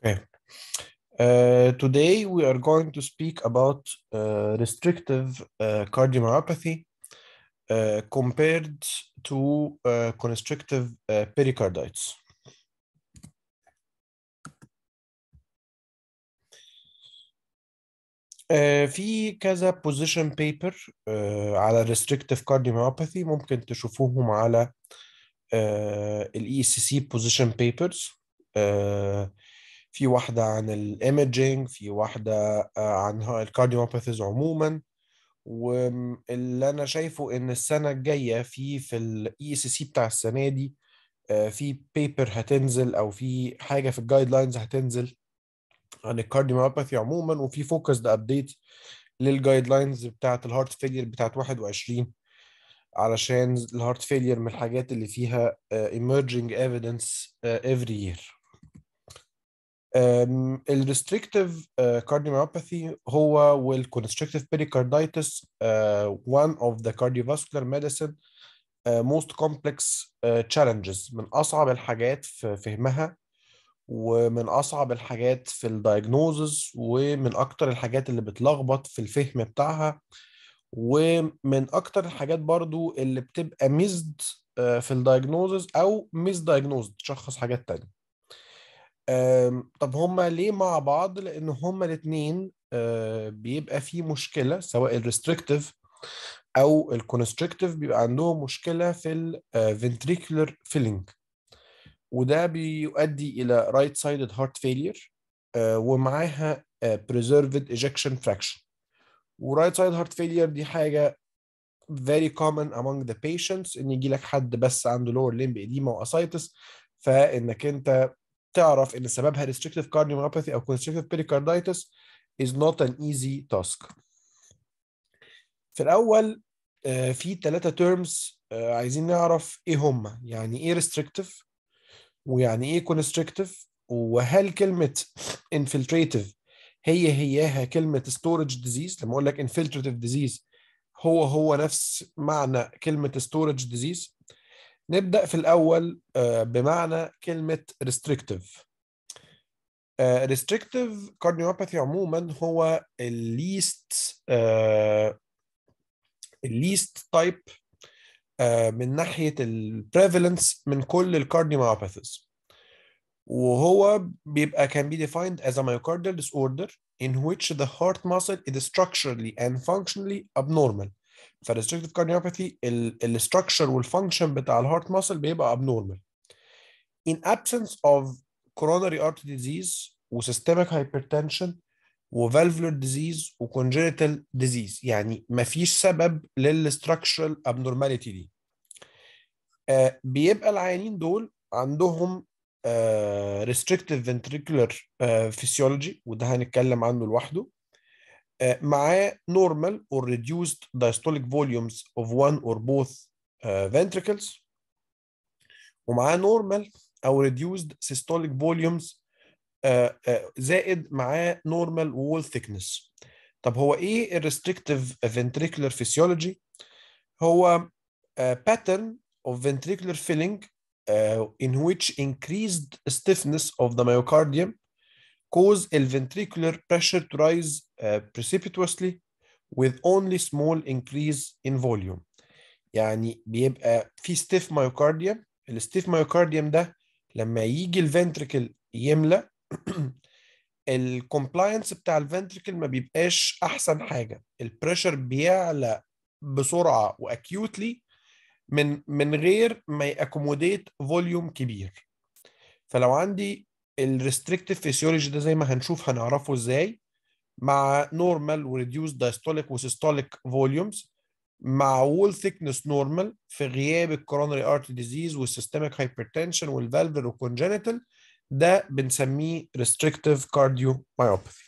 Okay. Uh, today we are going to speak about uh, restrictive uh, cardiomyopathy compared to constrictive pericarditis. في كذا position paper على restrictive cardiomyopathy ممكن تشوفوهم على ال ECC position papers في واحدة عن الايمجينج في واحدة آه، عن الكارديوماباثيز عموما واللي انا شايفه ان السنة الجاية في في الاي اس سي بتاع السنة دي آه، في بيبر هتنزل او في حاجة في الجايد لاينز هتنزل عن الكارديوميوباثي عموما وفي ده ابديت للجايد لاينز بتاعة الهارت فيلير بتاعة 21 علشان الهارت فيلير من الحاجات اللي فيها آه، emerging evidence every year الريستريكتيف cardiomyopathy هو والكونستريكتيف بيريكاردايتس one of the cardiovascular medicine uh, most complex uh, challenges من أصعب الحاجات في فهمها ومن أصعب الحاجات في الدايجنوزز ومن أكتر الحاجات اللي بتلخبط في الفهم بتاعها ومن أكتر الحاجات برضو اللي بتبقى ميزد في الدايجنوزز أو ميس دايجنوزد تشخص حاجات تانية طب هما ليه مع بعض؟ لأن هما الاتنين بيبقى في مشكلة سواء الريستريكتيف أو الكونستريكتيف بيبقى عندهم مشكلة في الفنتريكولر فيلينج وده بيؤدي إلى right sided heart failure ومعاها preserved ejection fraction ورايت سايد هارت فيلير دي حاجه very common among the patients ان يجي لك حد بس عنده lower limb edema واسايتس فانك انت تعرف ان سببها restrictive cardiomyopathy او constrictive pericarditis is not an easy task. في الاول في ثلاثه تيرمز عايزين نعرف ايه هم يعني ايه restrictive ويعني ايه constrictive وهل كلمه infiltrative هي هياها كلمه storage disease لما اقول لك infiltrative disease هو هو نفس معنى كلمه storage disease نبدأ في الأول بمعنى كلمة restrictive restrictive cardiomyopathy عموما هو الليست الليست تايب من ناحية prevalence من كل الكارديوميوباثيز وهو بيبقى can be defined as a myocardial disorder in which the heart muscle is structurally and functionally abnormal فالريستريكتيف كارديوباثي الستركشر والفانكشن بتاع الهارت ماسل بيبقى ابنورمال in absence of coronary artery disease وسيستميك هايبرتنشن disease ديزيز congenital ديزيز يعني مفيش سبب للاستراكشرال ابنورماليتي دي آه بيبقى العيانين دول عندهم ريستريكتيف فنتريكولار فيسيولوجي وده هنتكلم عنه لوحده uh, eh, معاه normal or reduced diastolic volumes of one or both uh, ventricles ومعاه normal or reduced systolic volumes uh, زائد معاه normal wall thickness طب هو ايه restrictive ventricular physiology هو eh, pattern of ventricular filling in which increased stiffness of the myocardium cause the ventricular pressure to rise uh, precipitously with only small increase in volume يعني بيبقى في stiff myocardium stiff myocardium ده لما يجي ventricle يملى الكومبلاينس بتاع ventricle ما بيبقاش احسن حاجه البريشر بيعلى بسرعه واكيوتلي من من غير ما ياكوموديت فوليوم كبير فلو عندي الريستريكتيف فيسيولوجي ده زي ما هنشوف هنعرفه ازاي مع نورمال وريديوس دايستوليك وسيستوليك فوليومز مع وول ثيكنس نورمال في غياب الكورونري ارت ديزيز والسيستميك هايبرتنشن والفالفر والكونجنتال ده بنسميه ريستريكتيف كارديو مايوباثي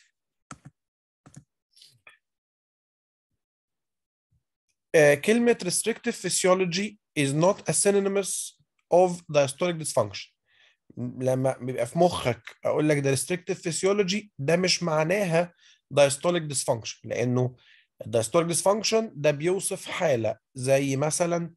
كلمة ريستريكتيف فيسيولوجي از نوت ا سينونيمس of diastolic dysfunction لما بيبقى في مخك اقول لك ده ريستريكتيف فيسيولوجي ده مش معناها دايستوليك ديسفانكشن لانه الدايستوليك ديسفانكشن ده بيوصف حاله زي مثلا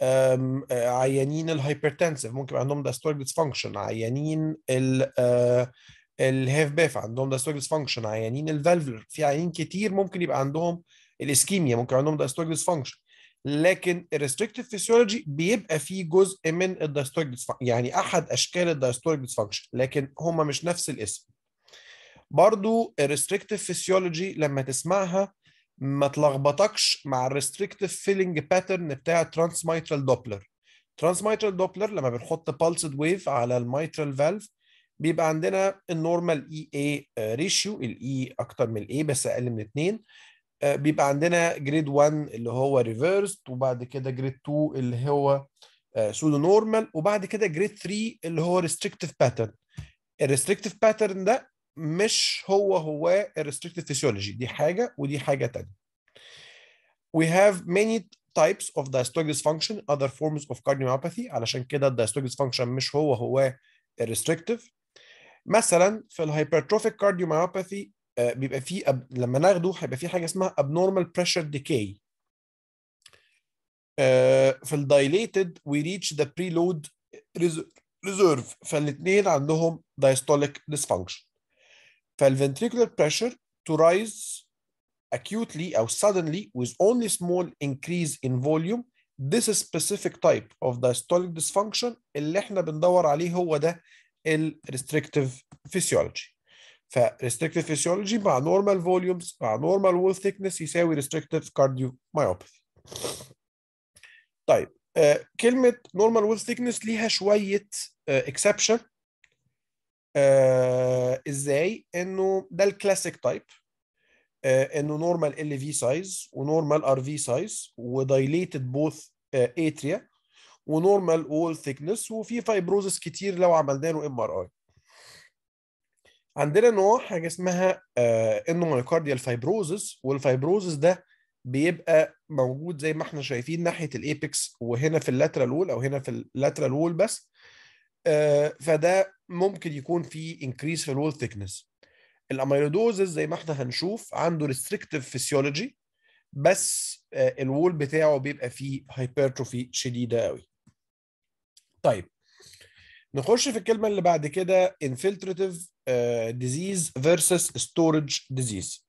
آه، عيانين الهايبرتنسيف ممكن يبقى عندهم دايستوليك ديسفانكشن عيانين ال آه، الهيف باف عندهم دايستوليك ديسفانكشن عيانين الفالفلر في عيانين كتير ممكن يبقى عندهم الاسكيميا ممكن عندهم دايستوليك ديسفانكشن لكن الريستريكتيف فيسيولوجي بيبقى فيه جزء من الدايستوريك يعني احد اشكال الدايستوريك ديسفانكشن لكن هما مش نفس الاسم برضو الريستريكتيف فيسيولوجي لما تسمعها ما تلخبطكش مع الريستريكتيف فيلينج باترن بتاع ترانسمايترال دوبلر ترانسمايترال دوبلر لما بنحط بالسد ويف على المايترال فالف بيبقى عندنا النورمال اي اي ريشيو الاي اكتر من الاي بس اقل من اتنين آه، بيبقى عندنا جريد 1 اللي هو ريفيرست وبعد كده جريد 2 اللي هو سودو آه، نورمال وبعد كده جريد 3 اللي هو ريستريكتيف باترن الريستريكتيف باترن ده مش هو هو الريستريكتيف فيسيولوجي دي حاجه ودي حاجه ثانيه وي هاف ميني types of diastolic dysfunction other forms of cardiomyopathy علشان كده الdiastolic dysfunction مش هو هو الريستريكتيف مثلا في الهايبرتروفيك cardiomyopathy بيبقى فيه أب... لما ناخده هيبقى فيه حاجه اسمها abnormal pressure decay في dilated we reach the preload reserve فالاثنين عندهم diastolic dysfunction فالventricular pressure to rise acutely او suddenly with only small increase in volume this specific type of diastolic dysfunction اللي احنا بندور عليه هو ده ال restrictive physiology فريستريكتيف فيسيولوجي مع نورمال فوليومز مع نورمال وول ثيكنس يساوي ريستريكتيف كارديو مايوباثي طيب آه كلمه نورمال وول ثيكنس ليها شويه اكسبشن آه،, آه ازاي انه ده الكلاسيك تايب آه انه نورمال ال في سايز ونورمال ار في سايز ودايليتد بوث اتريا ونورمال وول ثيكنس وفي فايبروزس كتير لو عملنا له ام ار اي عندنا نوع حاجه اسمها انه فايبروزس والفايبروزس ده بيبقى موجود زي ما احنا شايفين ناحيه الايبكس وهنا في اللاترال وول او هنا في اللاترال وول بس آه، فده ممكن يكون في انكريس في الوول ثيكنس الاميلودوزز زي ما احنا هنشوف عنده ريستريكتيف فيسيولوجي بس آه، الوول بتاعه بيبقى فيه هايبرتروفي شديده قوي طيب نخش في الكلمه اللي بعد كده انفلتراتيف ديزيز فيرسس ستورج ديزيز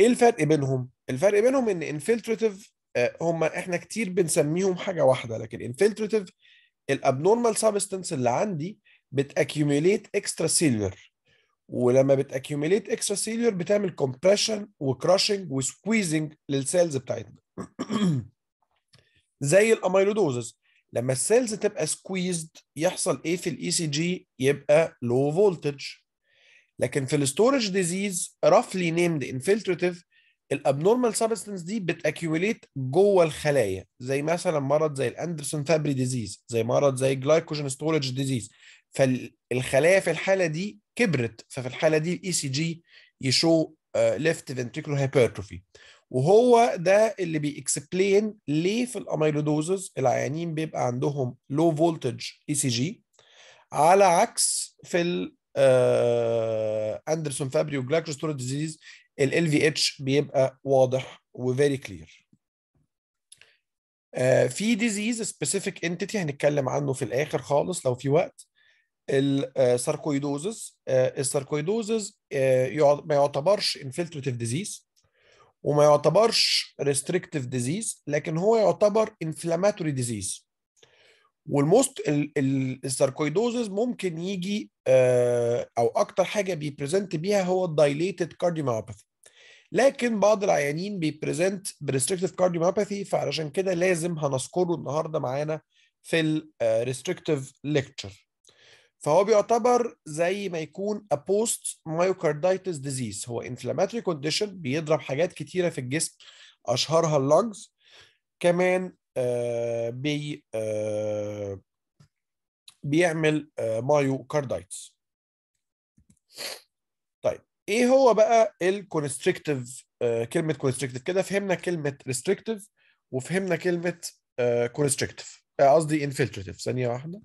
ايه الفرق بينهم الفرق بينهم ان انفلتراتيف آه، هم احنا كتير بنسميهم حاجه واحده لكن انفلتراتيف الابنورمال سبستنس اللي عندي بتاكيوميليت اكسترا سيلر ولما بتاكيوميليت اكسترا سيلر بتعمل كومبريشن وكراشنج وسكويزنج للسيلز بتاعتنا زي الاميلودوزز لما السيلز تبقى سكويزد يحصل ايه في الاي سي e جي يبقى لو فولتج لكن في الستورج ديزيز رفلي نيمد انفلتريتيف الابنورمال سبستنس دي بتاكيوليت جوه الخلايا زي مثلا مرض زي الاندرسون فابري ديزيز زي مرض زي جلايكوجين ستورج ديزيز فالخلايا في الحاله دي كبرت ففي الحاله دي الاي سي جي يشو ليفت فنتريكولار هايبرتروفي وهو ده اللي بيكسبلين ليه في الاميلودوزز العيانين بيبقى عندهم لو فولتج اي سي جي على عكس في ال اندرسون فابريو جلاكتوستورال ديزيز ال في اتش بيبقى واضح وفيري كلير آه، في ديزيز سبيسيفيك انتيتي هنتكلم عنه في الاخر خالص لو في وقت الساركويدوزز آه، آه، الساركويدوزز ما يعتبرش انفلتراتيف ديزيز وما يعتبرش ريستريكتيف ديزيز لكن هو يعتبر انفلاماتوري ديزيز والموست الساركويدوزز ممكن يجي آه، او اكتر حاجه بيبريزنت بيها هو الدايليتد كارديوميوباثي لكن بعض العيانين بيبريزنت بريستريكتيف كارديوميوباثي فعلشان كده لازم هنذكره النهارده معانا في الريستريكتيف ليكتشر آه، فهو بيعتبر زي ما يكون a post myocarditis disease هو inflammatory condition بيضرب حاجات كتيره في الجسم اشهرها اللونجز كمان آه، بي آه، بيعمل آه، myocarditis طيب ايه هو بقى constrictive كلمه constrictive كده فهمنا كلمه restrictive وفهمنا كلمه constrictive قصدي infiltrative ثانيه واحده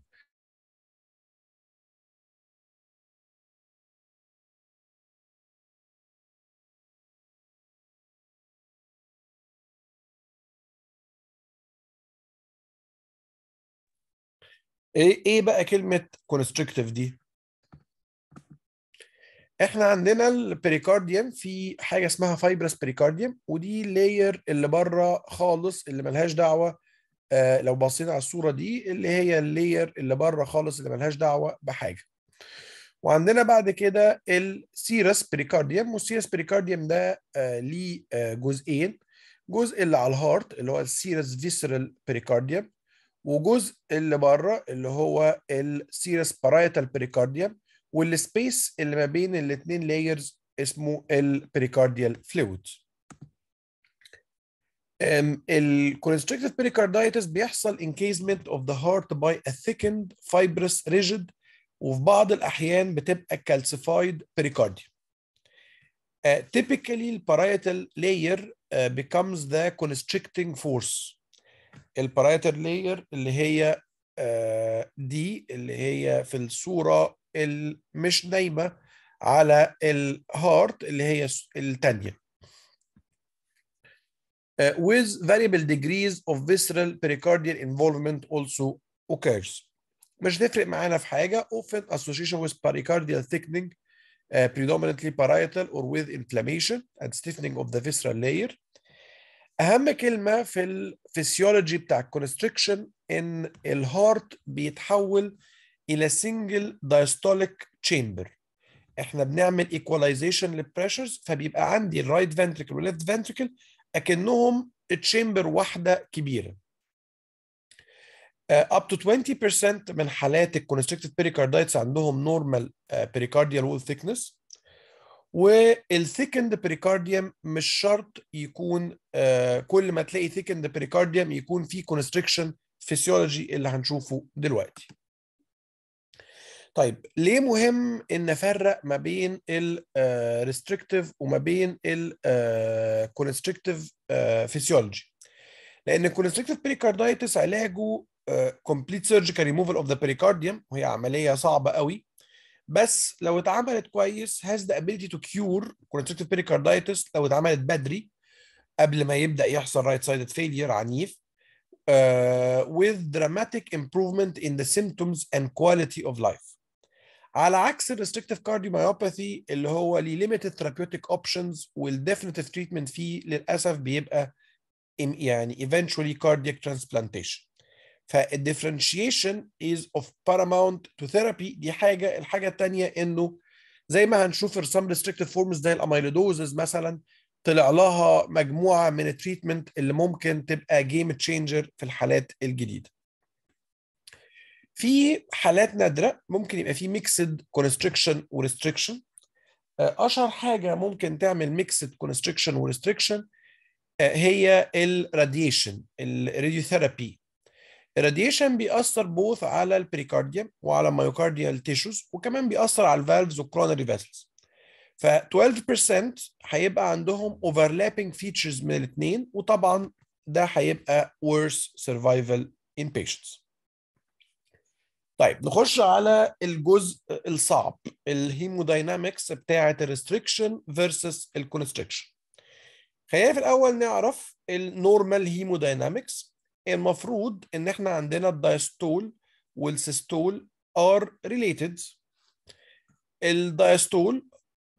ايه ايه بقى كلمه كونستريكتيف دي احنا عندنا البريكارديوم في حاجه اسمها فايبرس بريكارديوم ودي اللاير اللي بره خالص اللي ملهاش دعوه آه لو بصينا على الصوره دي اللي هي اللاير اللي بره خالص اللي ملهاش دعوه بحاجه وعندنا بعد كده السيرس بريكارديوم والسيرس بريكارديوم ده آه ليه آه جزئين جزء اللي على الهارت اللي هو السيرس فيسرال بريكارديوم وجزء اللي بره اللي هو السيرس بارايتال بريكارديال والسبيس اللي ما بين الاثنين لايرز اسمه البريكارديال فلويد ام الكونستريكتيف بريكاردايتس بيحصل انكيزمنت اوف ذا هارت باي ا ثيكند فايبرس ريجيد وفي بعض الاحيان بتبقى كالسيفايد pericardium uh, typically الباريتال layer uh, becomes the constricting force البارايتر لاير اللي هي دي اللي هي في الصورة مش نايمة على الهارت اللي هي الثانية with variable degrees of visceral pericardial involvement also occurs مش تفرق معانا في حاجة often association with pericardial thickening uh, predominantly parietal or with inflammation and stiffening of the visceral layer اهم كلمه في الفسيولوجي بتاع الكونستريكشن ان الهارت بيتحول الى سنجل دايستوليك تشامبر احنا بنعمل ايكواليزيشن للبريشرز فبيبقى عندي الرايت فنتريكل والليفت فنتريكل اكنهم تشامبر واحده كبيره اب تو 20% من حالات الكونستريكتد بيريكاردايتس عندهم نورمال بيريكارديال وول ثيكنس والثيكند بريكارديوم مش شرط يكون آه كل ما تلاقي ثيكند بريكارديوم يكون فيه كونستريكشن فيسيولوجي اللي هنشوفه دلوقتي طيب ليه مهم ان نفرق ما بين الريستريكتيف آه، وما بين الكونستريكتيف فيسيولوجي آه، آه، لان الكونستريكتيف بريكاردايتس علاجه كومبليت سيرجيكال ريموفال اوف ذا بريكارديوم وهي عمليه صعبه قوي بس لو اتعملت كويس has the ability to cure constrictive pericarditis لو اتعملت بدري قبل ما يبدا يحصل right sided failure عنيف uh, with dramatic improvement in the symptoms and quality of life على عكس الريستريكتيف كارديوميوباثي اللي هو ليه limited therapeutic options والديفينيتيف تريتمنت فيه للاسف بيبقى يعني eventually cardiac transplantation فالديفرنشيشن از اوف بارامونت تو ثيرابي دي حاجه الحاجه الثانيه انه زي ما هنشوف في some ريستريكتيف فورمز زي الاميلودوزز مثلا طلع لها مجموعه من التريتمنت اللي ممكن تبقى جيم تشينجر في الحالات الجديده في حالات نادره ممكن يبقى في ميكسد كونستريكشن وريستريكشن اشهر حاجه ممكن تعمل ميكسد كونستريكشن وريستريكشن هي الراديشن الراديوثيرابي الراديشن بيأثر بوث على البريكارديوم وعلى مايوكارديال تيشوز وكمان بيأثر على الفالفز والكرونري فيسلز ف 12% هيبقى عندهم overlapping features من الاثنين وطبعا ده هيبقى worse survival in patients. طيب نخش على الجزء الصعب الهيموداينامكس بتاعه الريستريكشن فيرسس الكونستريكشن. خلينا في الاول نعرف النورمال هيمودايناميكس المفروض ان احنا عندنا الدايستول والسيستول ار ريليتد الدايستول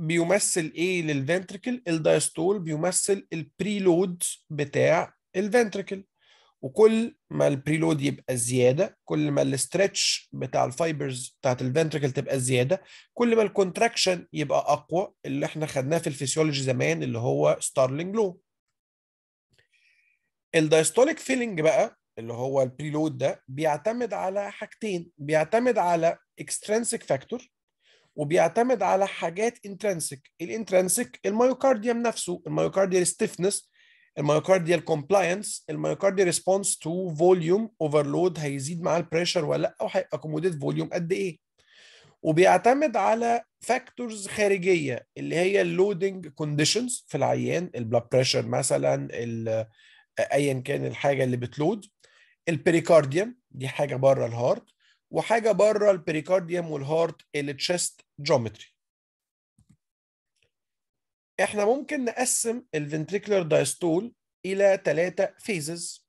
بيمثل ايه للفنتريكل الدايستول بيمثل البريلود بتاع الفنتريكل وكل ما البريلود يبقى زياده كل ما الاسترتش بتاع الفايبرز بتاعت الفنتريكل تبقى زياده كل ما الكونتراكشن يبقى اقوى اللي احنا خدناه في الفسيولوجي زمان اللي هو ستارلينج لو الدايستوليك فيلنج بقى اللي هو البريلود ده بيعتمد على حاجتين بيعتمد على اكسترنسك فاكتور وبيعتمد على حاجات انترنسك الانترنسك الميوكارديوم نفسه الميوكارديال ستيفنس الميوكارديال كومبلاينس الميوكارديال ريسبونس تو فوليوم اوفرلود هيزيد مع البريشر ولا لا او هيأكوموديت فوليوم قد ايه وبيعتمد على فاكتورز خارجيه اللي هي اللودنج كونديشنز في العيان البلاد بريشر مثلا ايا كان الحاجه اللي بتلود البريكارديوم دي حاجه بره الهارت وحاجه بره البريكارديوم والهارت التشست جيومتري احنا ممكن نقسم الفنتريكولر دايستول الى ثلاثه فيزز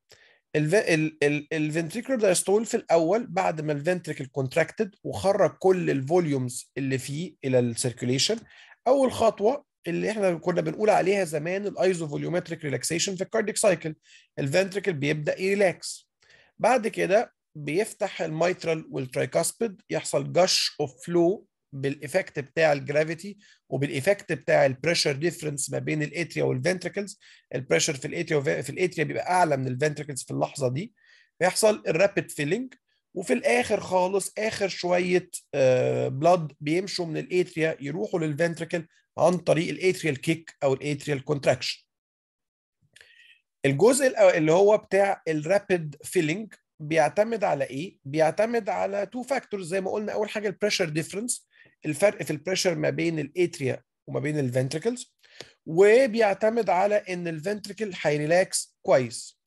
الفنتريكولر دايستول في الاول بعد ما الفنتريكل كونتراكتد وخرج كل الفوليومز اللي فيه الى السيركوليشن اول خطوه اللي احنا كنا بنقول عليها زمان الايزوفوليومتريك ريلاكسيشن في الكارديك سايكل الفنتريكل بيبدا يريلاكس بعد كده بيفتح الميترال والترايكاسبيد يحصل جش اوف فلو بالافكت بتاع الجرافيتي وبالافكت بتاع البريشر ديفرنس ما بين الاتريا والفنتريكلز البريشر في الاتريا في الاتريا بيبقى اعلى من الفنتريكلز في اللحظه دي بيحصل الرابيد فيلينج وفي الاخر خالص اخر شويه بلاد آه، بيمشوا من الاتريا يروحوا للفنتركل عن طريق الاتريال كيك او الاتريال كونتراكشن الجزء اللي هو بتاع الرابيد فيلينج بيعتمد على ايه بيعتمد على تو فاكتورز زي ما قلنا اول حاجه البريشر ديفرنس الفرق في البريشر ما بين الاتريا وما بين الفنتركلز وبيعتمد على ان الفنتركل هيريلاكس كويس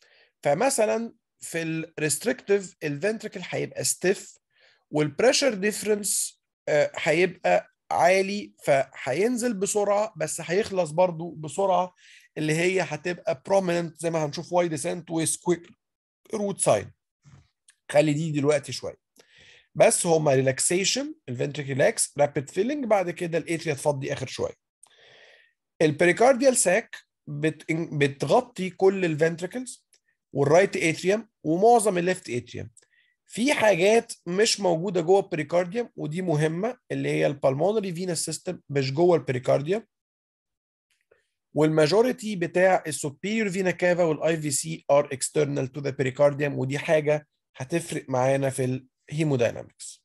فمثلا في الريستريكتيف الفنتركل هيبقى ستيف والبريشر ديفرنس هيبقى عالي فهينزل بسرعه بس هيخلص برضو بسرعه اللي هي هتبقى بروميننت زي ما هنشوف واي ديسنت وسكوير روت ساين خلي دي دلوقتي شويه بس هما ريلاكسيشن الفنتريك ريلاكس رابيد فيلنج بعد كده الاتريا تفضي اخر شويه البريكارديال ساك بتغطي كل الفنتريكلز والرايت اتريوم ومعظم الليفت اتريوم في حاجات مش موجوده جوه البريكارديوم ودي مهمه اللي هي البالمونري فينا سيستم مش جوه البريكارديوم والماجوريتي بتاع السوبيريور فينا كافا والاي في سي ار اكسترنال تو ذا بريكارديوم ودي حاجه هتفرق معانا في الهيموداينامكس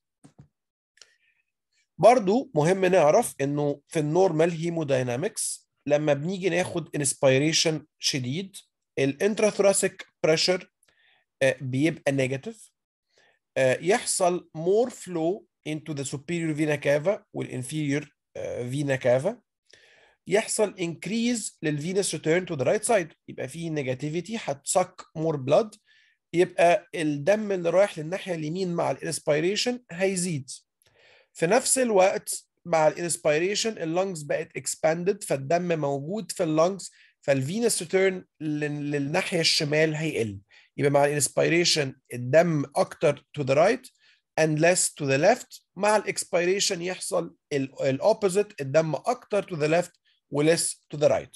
برضو مهم نعرف انه في النورمال هيموداينامكس لما بنيجي ناخد انسبيريشن شديد الانتراثراسيك بريشر آه، بيبقى نيجاتيف آه، يحصل مور فلو into the superior vena cava والinferior آه، vena cava يحصل increase للفينس return to the right side يبقى في نيجاتيفيتي هتسك مور بلاد يبقى الدم اللي رايح للناحيه اليمين مع الانسبيريشن هيزيد في نفس الوقت مع الانسبيريشن اللنجز بقت expanded فالدم موجود في اللنجز فالفينس ريتيرن للناحيه الشمال هيقل يبقى مع الانسبيريشن الدم اكتر تو ذا رايت اند ليس تو ذا ليفت مع الاكسبيريشن يحصل الاوبوزيت الدم اكتر تو ذا ليفت ولس تو ذا رايت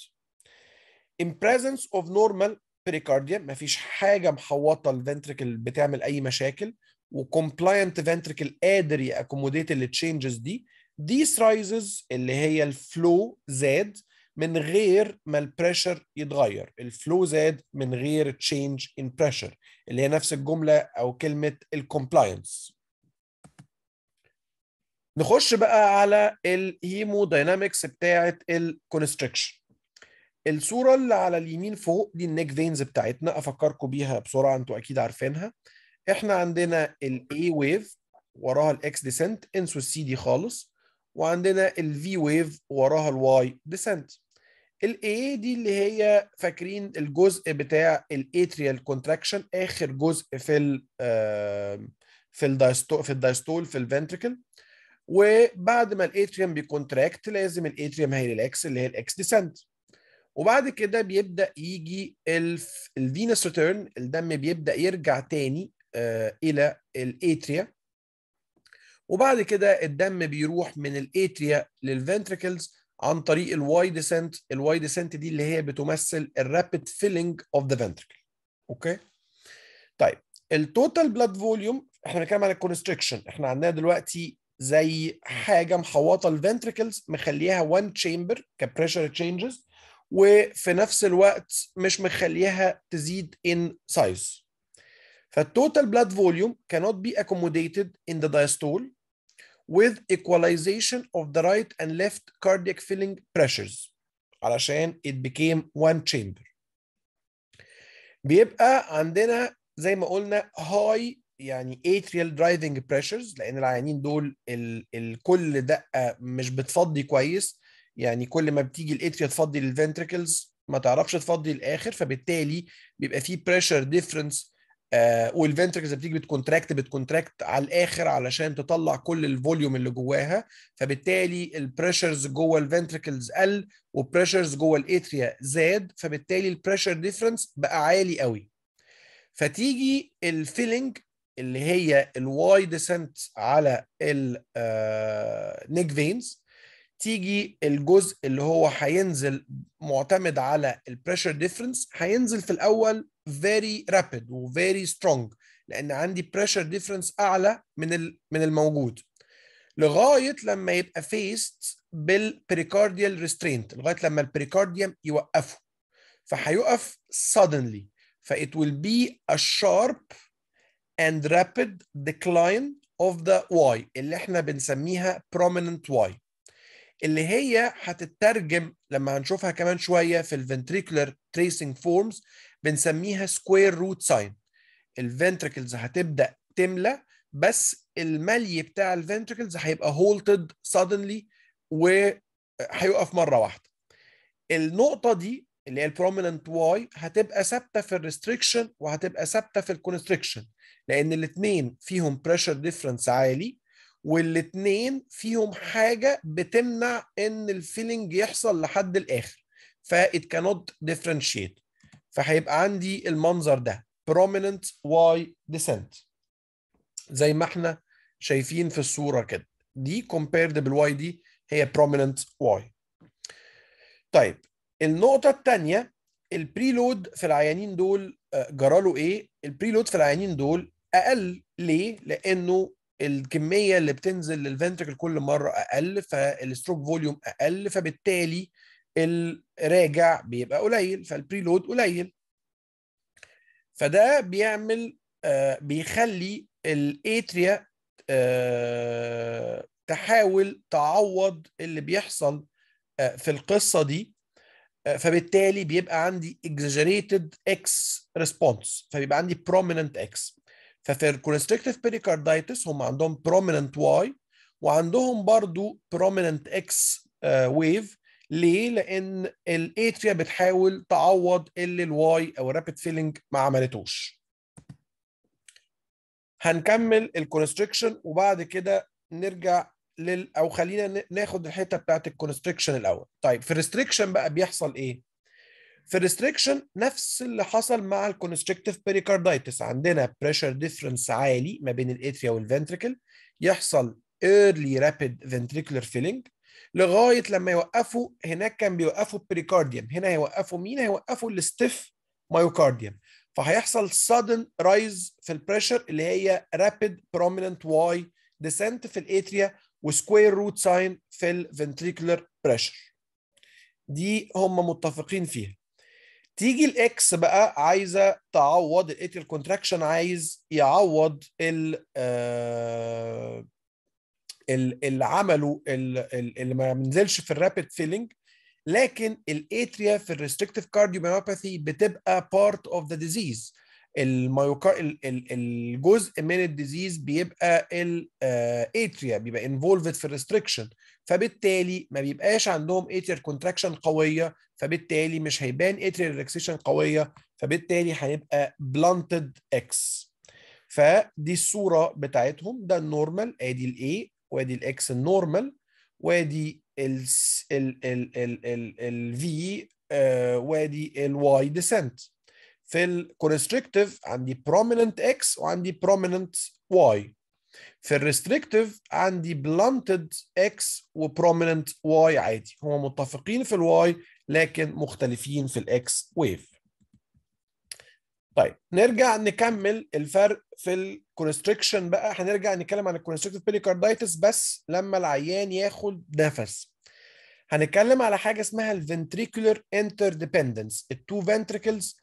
in presence of normal pericardium مفيش حاجه محوطه الفنتريكل بتعمل اي مشاكل وكومبلاينت فنتريكل قادر ياكوموديت التشينجز دي these rises اللي هي الفلو زاد من غير ما البريشر يتغير الفلو زاد من غير تشينج ان بريشر اللي هي نفس الجمله او كلمه الكومبلاينس نخش بقى على الهيموداينامكس بتاعه الكونستريكشن الصوره اللي على اليمين فوق دي النيك فينز بتاعتنا افكركم بيها بسرعه انتوا اكيد عارفينها احنا عندنا الاي ويف وراها الاكس ديسنت انسوا السي دي خالص وعندنا الفي ويف وراها الواي ديسنت الاي دي اللي هي فاكرين الجزء بتاع الاتريال كونتراكشن اخر جزء في ال في الدايستول في الدايستول في الفنتريكل وبعد ما الاتريوم بيكونتراكت لازم الاتريوم هيريلاكس اللي هي الاكس ديسنت وبعد كده بيبدا يجي الفينس ريتيرن الدم بيبدا يرجع تاني آه، الى الاتريا وبعد كده الدم بيروح من الاتريا للفنتريكلز عن طريق الواي ديسنت الواي ديسنت دي اللي هي بتمثل الرابيد فيلينج اوف ذا فنتريكل اوكي طيب التوتال بلاد فوليوم احنا بنتكلم عن الكونستريكشن احنا عندنا دلوقتي زي حاجه محوطه الفنتريكلز مخليها وان تشامبر كبريشر تشينجز وفي نفس الوقت مش مخليها تزيد ان سايز فالتوتال بلاد فوليوم cannot be accommodated in the diastole with equalization of the right and left cardiac filling pressures علشان it became one chamber بيبقى عندنا زي ما قلنا high يعني atrial driving pressures لان العيانين دول ال الكل دقه مش بتفضي كويس يعني كل ما بتيجي الاتريا تفضي للفنتريكلز ما تعرفش تفضي الاخر فبالتالي بيبقى فيه pressure difference آه، والفنتركلز بتيجي بتكونتراكت بتكونتراكت على الاخر علشان تطلع كل الفوليوم اللي جواها فبالتالي البريشرز جوه الفنتركلز قل وبريشرز جوه الاتريا زاد فبالتالي البريشر ديفرنس بقى عالي قوي فتيجي الفيلنج اللي هي الواي ديسنت على النيك فينز آه، تيجي الجزء اللي هو هينزل معتمد على البريشر ديفرنس هينزل في الاول فيري رابيد وفيري سترونج لان عندي بريشر ديفرنس اعلى من من الموجود لغايه لما يبقى فيست بالبريكارديال ريسترينت لغايه لما البريكارديوم يوقفه فهيقف suddenly ف it will be a sharp and rapid decline of the Y اللي احنا بنسميها prominent Y اللي هي هتترجم لما هنشوفها كمان شويه في الفنتريكولر تريسنج فورمز بنسميها سكوير روت ساين الفنتركلز هتبدا تملى بس الملي بتاع الفنتركلز هيبقى هولتد سادنلي وهيقف مره واحده النقطه دي اللي هي البروميننت واي هتبقى ثابته في الريستريكشن وهتبقى ثابته في الكونستريكشن لان الاثنين فيهم بريشر ديفرنس عالي والاتنين فيهم حاجه بتمنع ان الفيلينج يحصل لحد الاخر فايت كانوت ديفرنشيت فهيبقى عندي المنظر ده prominent y descent زي ما احنا شايفين في الصوره كده دي compared بالواي دي هي prominent y طيب النقطه الثانيه البريلود في العيانين دول آه، جرى له ايه البريلود في العيانين دول اقل ليه لانه الكميه اللي بتنزل للفنتركل كل مره اقل فالستروك فوليوم اقل فبالتالي الراجع بيبقى قليل فالبريلود قليل فده بيعمل آه بيخلي الاتريا آه تحاول تعوض اللي بيحصل آه في القصه دي آه، فبالتالي بيبقى عندي اكزاجريتد اكس ريسبونس فبيبقى عندي برومننت اكس ففي الكونستريكتيف بيريكاردايتس هم عندهم بروميننت واي وعندهم برضو بروميننت اكس ويف ليه؟ لان الاتريا بتحاول تعوض اللي الواي او الرابيد فيلنج ما عملتوش. هنكمل الكونستريكشن وبعد كده نرجع لل او خلينا ناخد الحته بتاعت الكونستريكشن الاول. طيب في الريستريكشن بقى بيحصل ايه؟ في الريستريكشن نفس اللي حصل مع الكونستريكتيف بيريكاردايتس عندنا بريشر ديفرنس عالي ما بين الاتريا والفنتريكل يحصل early rapid ventricular filling لغايه لما يوقفوا هناك كان بيوقفوا البريكارديوم هنا هيوقفوا مين هيوقفوا الستيف مايوكارديوم فهيحصل sudden rise في البريشر اللي هي rapid prominent واي ديسنت في الاتريا وسكوير روت ساين في الفنتريكولر بريشر دي هم متفقين فيها تيجي الاكس بقى عايزه تعوض الاتريال كونتراكشن عايز يعوض ال آه، اللي عمله اللي ما منزلش في الرابيد فيلينج لكن الاتريا في الريستريكتيف كارديوميوباثي بتبقى بارت اوف ذا ديزيز الميوكا الجزء من الديزيز بيبقى الاتريا آه، بيبقى انفولفد في الريستريكشن فبالتالي ما بيبقاش عندهم اتريال كونتراكشن قويه فبالتالي مش هيبان اتريال ريلاكسيشن قويه فبالتالي هيبقى بلانتد اكس فدي الصوره بتاعتهم ده النورمال ادي الاي وادي الاكس النورمال وادي ال ال ال ال ال في آه، وادي الواي ديسنت في الكونستريكتيف عندي بروميننت اكس وعندي بروميننت واي في الريستريكتيف عندي بلانتد اكس وبروميننت واي عادي هما متفقين في الواي لكن مختلفين في الاكس ويف طيب نرجع نكمل الفرق في الكونستريكشن بقى هنرجع نتكلم عن الكونستريكتيف بيليكاردايتس بس لما العيان ياخد نفس هنتكلم على حاجه اسمها الفنتريكولر انتر ديبندنس التو فنتريكلز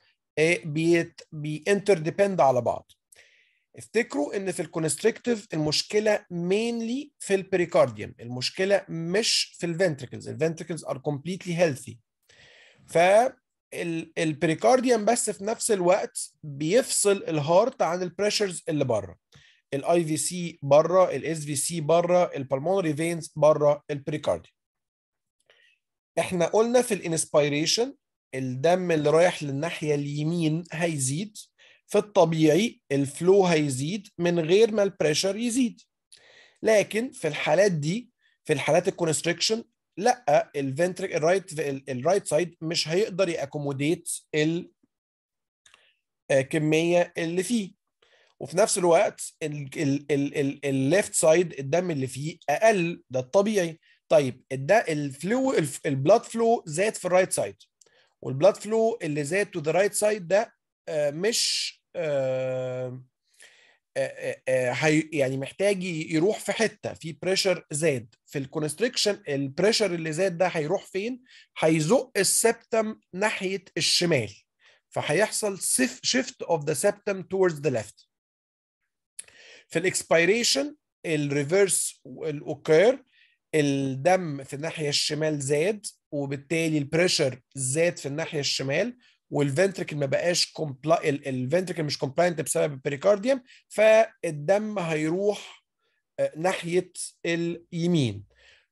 بيت بينتر ديبند على بعض افتكروا ان في الكونستريكتيف المشكله مينلي في البريكارديوم المشكله مش في الفنتركلز الفنتركلز ار كومبليتلي هيلثي ف البريكارديوم بس في نفس الوقت بيفصل الهارت عن البريشرز اللي بره الاي في سي بره الاس في سي بره البلمونري فينز بره البريكارديوم احنا قلنا في الانسبيريشن الدم اللي رايح للناحيه اليمين هيزيد في الطبيعي الفلو هيزيد من غير ما البريشر يزيد لكن في الحالات دي في الحالات الكونستريكشن لا الفنتريك الرايت الرايت سايد مش هيقدر ياكوموديت الكميه آه، اللي فيه وفي نفس الوقت الليفت سايد الدم اللي فيه اقل ده الطبيعي طيب ده الفلو البلاد فلو زاد في الرايت سايد والبلاد فلو اللي زاد تو ذا رايت سايد ده آه، مش آه، آه، يعني محتاج يروح في حته في بريشر زاد في الكونستريكشن البريشر اللي زاد ده هيروح فين؟ هيزق السبتم ناحيه الشمال فهيحصل شيفت اوف ذا سبتم towards ذا ليفت في الاكسبيريشن الريفرس الاوكير الدم في الناحيه الشمال زاد وبالتالي البريشر زاد في الناحيه الشمال والفنتركل ما بقاش كومبلا الفنتركل مش كومبلاينت بسبب البريكارديوم فالدم هيروح آه، ناحيه اليمين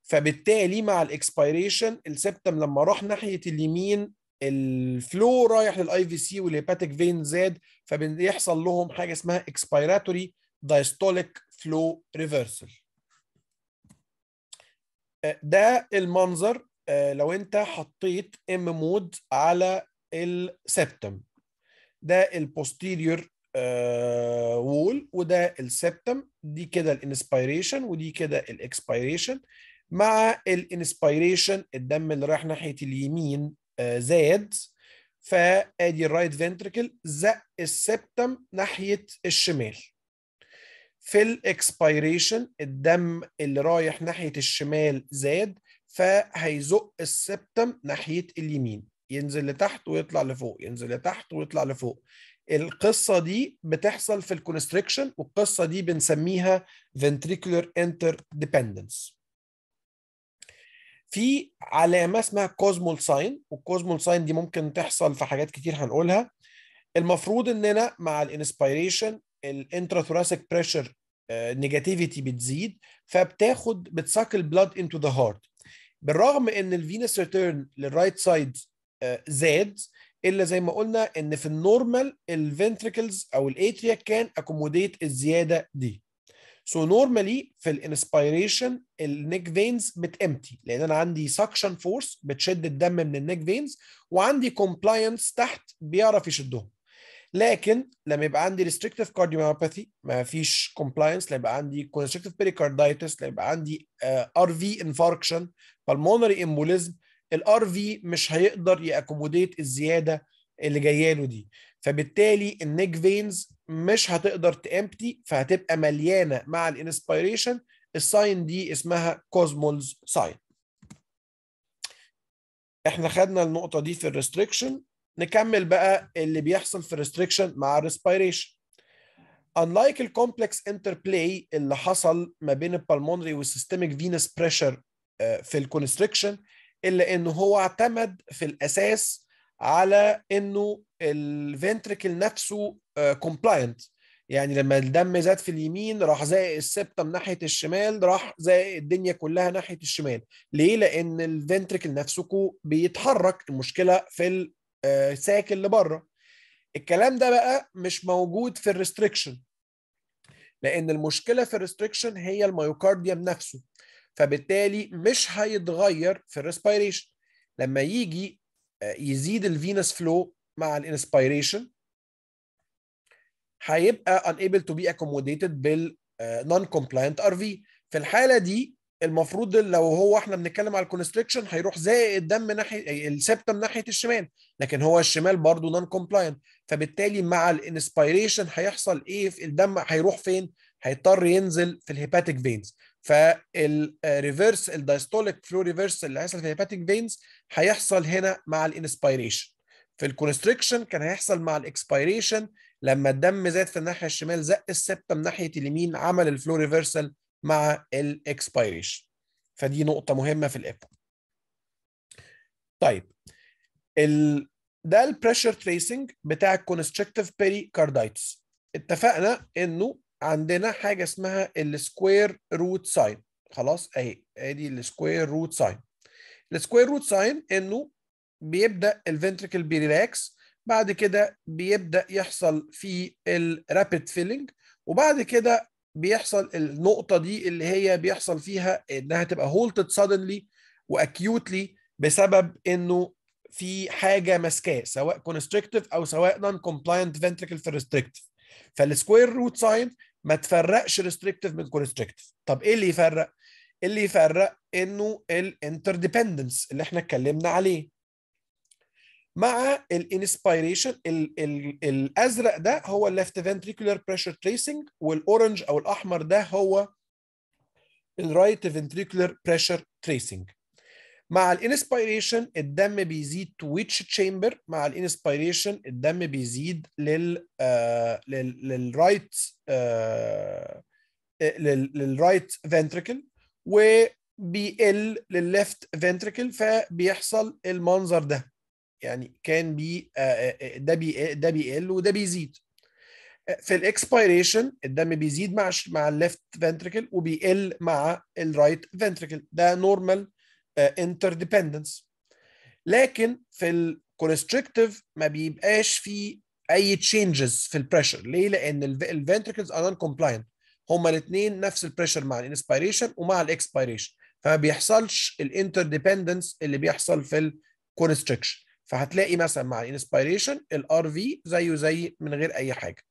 فبالتالي مع الاكسبيريشن السبتم لما راح ناحيه اليمين الفلو رايح للاي في سي والهيباتيك فين زاد فبيحصل لهم حاجه اسمها اكسبيراتوري دايستوليك فلو ريفرسل ده المنظر آه، لو انت حطيت ام مود على السبتم ده البوستيريور وول آه، وده السبتم دي كده الانسبيريشن ودي كده الاكسبيريشن مع الانسبيريشن الدم اللي رايح ناحيه اليمين آه، زاد فادي الرايت فنتركل زق السبتم ناحيه الشمال في الاكسبيريشن الدم اللي رايح ناحيه الشمال زاد فهيزق السبتم ناحيه اليمين ينزل لتحت ويطلع لفوق ينزل لتحت ويطلع لفوق القصه دي بتحصل في الكونستريكشن والقصه دي بنسميها ventricular interdependence في علامه اسمها كوزمول ساين والكوزمول ساين دي ممكن تحصل في حاجات كتير هنقولها المفروض اننا مع الانسبيريشن الانتراثوراسيك بريشر نيجاتيفيتي بتزيد فبتاخد بتساك بلاد انتو ذا هارت بالرغم ان الفينس ريتيرن للرايت سايد زاد الا زي ما قلنا ان في النورمال الفنتريكلز او الاتريا كان اكوموديت الزياده دي سو so نورمالي في الانسبيريشن النيك فينز متامتي لان انا عندي ساكشن فورس بتشد الدم من النيك فينز وعندي كومبلاينس تحت بيعرف يشدهم لكن لما يبقى عندي ريستريكتيف cardiomyopathy ما فيش كومبلاينس يبقى عندي كونستريكتيف لما يبقى عندي ار في انفاركشن بالمونري امبوليزم الار في مش هيقدر ياكوموديت الزياده اللي جايه له دي فبالتالي النيك فينز مش هتقدر تامبتي فهتبقى مليانه مع الانسبيريشن الساين دي اسمها كوزمولز ساين احنا خدنا النقطه دي في الريستريكشن نكمل بقى اللي بيحصل في الريستريكشن مع الريسبيريشن unlike الكومبلكس interplay اللي حصل ما بين البالمونري systemic فينس بريشر آه، في الكونستريكشن الا انه هو اعتمد في الاساس على انه الفنتريكل نفسه كومبلاينت آه، يعني لما الدم زاد في اليمين راح زائق السبتم ناحيه الشمال راح زائق الدنيا كلها ناحيه الشمال ليه لان الفنتريكل نفسه بيتحرك المشكله في آه، ساكن لبره الكلام ده بقى مش موجود في الريستريكشن لان المشكله في الريستريكشن هي الميوكارديوم نفسه فبالتالي مش هيتغير في الريسبيريشن لما يجي آه، يزيد الفينس فلو مع الانسبيريشن هيبقى unable to be accommodated بال آه، non compliant RV في الحالة دي المفروض لو هو احنا بنتكلم على الكونستريكشن هيروح زائد الدم ناحيه السبتم ناحيه الشمال لكن هو الشمال برضه نون كومبلاينت فبالتالي مع الانسبيريشن هيحصل ايه في الدم هيروح فين هيضطر ينزل في الهيباتيك فينز فالريفرس الدايستوليك فلو ريفرس اللي هيحصل في الهيباتيك فينز هيحصل هنا مع الانسبيريشن في الكونستريكشن كان هيحصل مع الاكسبيريشن لما الدم زاد في الناحيه الشمال زق السبتم ناحيه اليمين عمل الفلو ريفرسال مع الاكسبيريشن فدي نقطه مهمه في الابو طيب ال... ده البريشر تريسنج بتاع الكونستركتيف بيري كاردايتس اتفقنا انه عندنا حاجه اسمها السكوير روت ساين خلاص اهي ادي السكوير روت ساين السكوير روت ساين انه بيبدا الفنتركل بيريلاكس بعد كده بيبدا يحصل في الرابيد فيلينج وبعد كده بيحصل النقطه دي اللي هي بيحصل فيها انها تبقى هولتد سادنلي واكيوتلي بسبب انه في حاجه ماسكاه سواء كونستريكتيف او سواء نون كومبلاينت فنتريكل في ريستريكتيف فالسكوير روت ساين ما تفرقش ريستريكتيف من كونستريكتيف طب ايه اللي يفرق؟ اللي يفرق انه الانتر ديبندنس اللي احنا اتكلمنا عليه مع الانسبيريشن الازرق ده هو اللفت فنتريكولار بريشر تريسنج والاورنج او الاحمر ده هو الرايت فنتريكولار بريشر تريسنج مع الانسبيريشن الدم بيزيد تو ويتش تشامبر مع الانسبيريشن الدم بيزيد لل للرايت للرايت فنتريكل وبيقل للليفت فنتريكل فبيحصل المنظر ده يعني كان بي آه، آه، آه، ده بي ده بيقل وده بيزيد في الاكسبيريشن الدم بيزيد مع مع الليفت فنتريكل وبيقل مع الرايت فنتريكل ده نورمال انتر ديبندنس لكن في الكونستريكتيف ما بيبقاش في اي تشينجز في البريشر ليه لان الفنتريكلز ار نون كومبلاينت هما الاثنين نفس البريشر مع الانسبيريشن ومع الاكسبيريشن فما بيحصلش الانتر ديبندنس اللي بيحصل في الكونستريكشن فهتلاقي مثلا مع الانسبيريشن الار في زيه زي من غير اي حاجه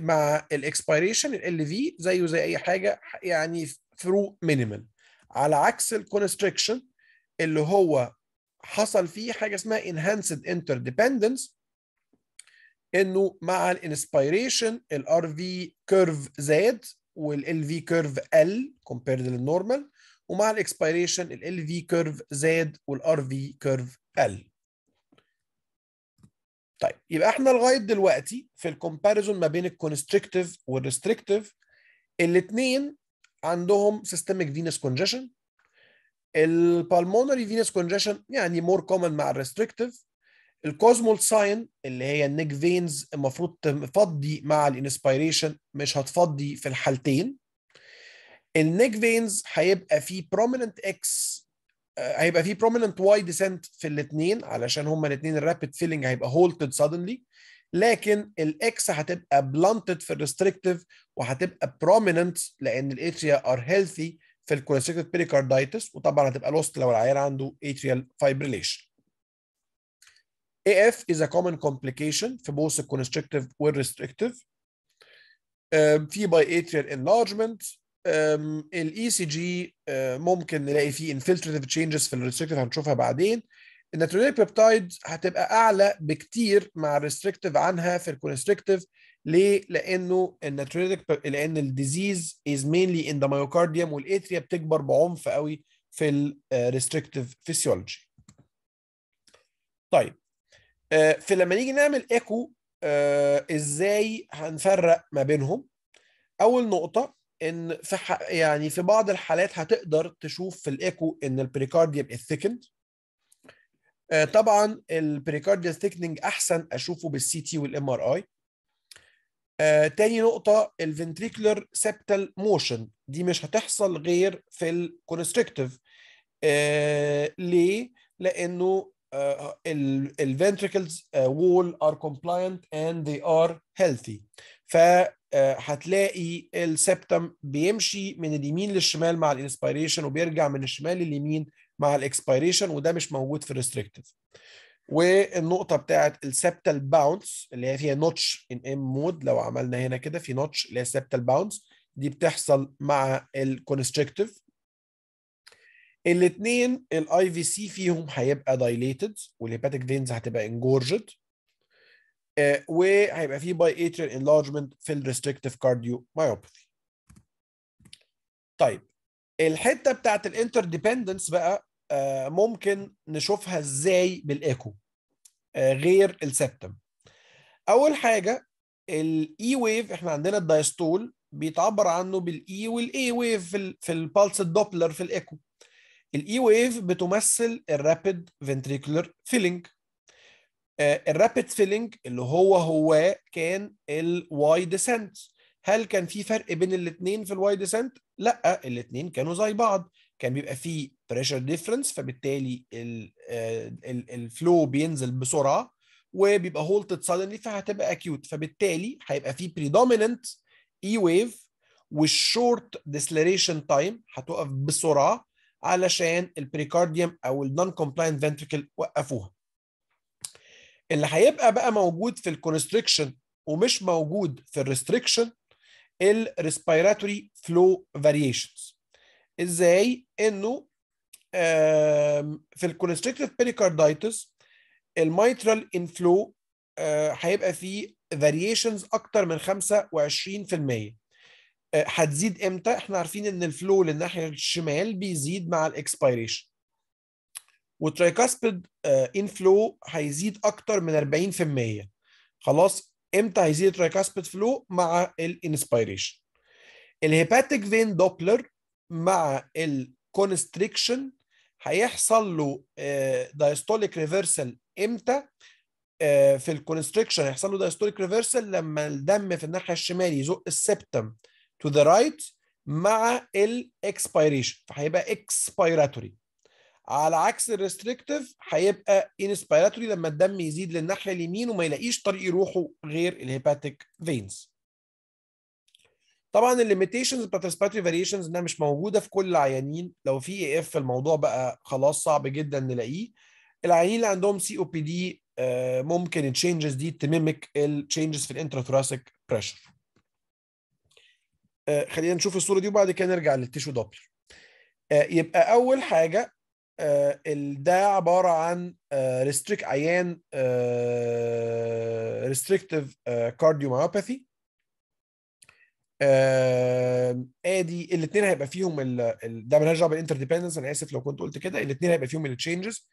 مع الاكسبيريشن ال في زيه زي اي حاجه يعني ثرو مينيمال على عكس الكونستريكشن اللي هو حصل فيه حاجه اسمها انهانسد انتر ديبندنس انه مع الانسبيريشن الار في كيرف زاد والال في كيرف قل كومبيرد للنورمال ومع الاكسبيريشن ال في كيرف زاد والار في كيرف قل طيب يبقى احنا لغايه دلوقتي في الكومباريزون ما بين الكونستريكتيف والريستريكتيف الاثنين عندهم سيستميك فينس كونجيشن البالمونري فينس كونجيشن يعني مور كومن مع الريستريكتيف الكوزمول ساين اللي هي النيك فينز المفروض تفضي مع الانسبيريشن مش هتفضي في الحالتين النيك فينز هيبقى فيه بروميننت اكس آه، هيبقى في prominent واي ديسنت في الاثنين علشان هما الاثنين الرابيد فيلنج هيبقى هولتد سادنلي لكن الاكس هتبقى بلانتد في الريستريكتيف وهتبقى prominent لان الاتريا ار هيلثي في الكونستريكتد بيريكاردايتس وطبعا هتبقى لوست لو العيان عنده اتريال fibrillation. AF is a common complication في both الكونستريكتيف آه، والريستريكتيف. في باي atrial enlargement الاي سي جي ممكن نلاقي فيه انفلتريتيف تشينجز في الريستريكتيف هنشوفها بعدين الناتريليك بيبتايد هتبقى اعلى بكتير مع الريستريكتيف عنها في الكونستريكتيف ليه؟ لانه الناتريليك لان الديزيز از مينلي ان ذا مايوكارديوم والاتريا بتكبر بعنف قوي في الريستريكتيف فيسيولوجي. طيب في لما نيجي نعمل ايكو ازاي هنفرق ما بينهم؟ اول نقطه ان في ح... يعني في بعض الحالات هتقدر تشوف في الايكو ان البريكارديوم يبقى آه، طبعا البريكارديال ثيكننج احسن اشوفه بالسي تي والام ار آه، اي تاني نقطة الفنتريكولر سبتال موشن دي مش هتحصل غير في الكونستريكتيف آه، ليه؟ لأنه الفنتريكلز وول ار كومبلاينت اند ذي ار هيلثي فهتلاقي السبتم بيمشي من اليمين للشمال مع الانسبيريشن وبيرجع من الشمال لليمين مع الاكسبيريشن وده مش موجود في الريستريكتيف والنقطه بتاعت السبتال باونس اللي هي فيها نوتش ان ام مود لو عملنا هنا كده في نوتش اللي هي السبتال باونس دي بتحصل مع الكونستريكتيف الاثنين الاي في سي فيهم هيبقى دايليتد والهيباتيك فينز هتبقى انجورجد آه، وهيبقى فيه باي اتريال انلارجمنت في الريستريكتيف كارديو مايوباثي طيب الحته بتاعت الانتر ديبندنس بقى آه، ممكن نشوفها ازاي بالايكو آه، غير السبتم اول حاجه الاي ويف e احنا عندنا الدايستول بيتعبر عنه بالاي e والاي ويف في في البالس الدوبلر في الايكو الاي ويف بتمثل الرابيد فنتريكولر فيلينج آه، الرابيد فيلنج اللي هو هو كان الواي ديسنت هل كان في فرق بين الاثنين في الواي ديسنت؟ لا الاثنين كانوا زي بعض كان بيبقى في بريشر ديفرنس فبالتالي الفلو آه، بينزل بسرعه وبيبقى هولتد سادنلي فهتبقى اكيوت فبالتالي هيبقى في بريدوميننت اي ويف والشورت ديسلريشن تايم هتقف بسرعه علشان البريكارديوم او النون كومبلاينت فنتريكل وقفوها اللي هيبقى بقى موجود في الكونستريكشن ومش موجود في الريستريكشن الريسبيراتوري فلو فاريشنز ازاي انه في الكونستريكتيف بيريكاردايتس الميترال انفلو آه، هيبقى فيه فاريشنز اكتر من 25% آه، هتزيد امتى احنا عارفين ان الفلو للناحيه الشمال بيزيد مع الاكسبيريشن والتريكاسبيد انفلو آه، هيزيد اكتر من 40% خلاص امتى هيزيد الترايكاسبيد فلو مع الانسبيريشن الهيباتيك فين دوبلر مع الكونستريكشن هيحصل له دايستوليك آه، ريفرسال امتى آه، في الكونستريكشن هيحصل له دايستوليك ريفرسال لما الدم في الناحيه الشمال يزق السبتم تو ذا رايت مع الاكسبيريشن فهيبقى اكسبيراتوري على عكس الريستريكتيف هيبقى انسبيراتوري لما الدم يزيد للناحيه اليمين وما يلاقيش طريق يروحه غير الهيباتيك فينز طبعا الليميتيشنز بتاعت الريسبيراتوري فاريشنز انها مش موجوده في كل العيانين لو في اي اف الموضوع بقى خلاص صعب جدا نلاقيه العيانين اللي عندهم سي او بي دي ممكن التشينجز دي تميمك التشينجز في الانتراثوراسيك آه، بريشر خلينا نشوف الصوره دي وبعد كده نرجع للتيشو دوبلر آه، يبقى اول حاجه آه، ده عباره عن ريستريك آه، عيان ريستريكتيف كارديوميوباثي ادي الاثنين هيبقى فيهم ال... ده ملهاش دعوه بالانتر ديبندنس انا اسف لو كنت قلت كده الاثنين هيبقى فيهم التشينجز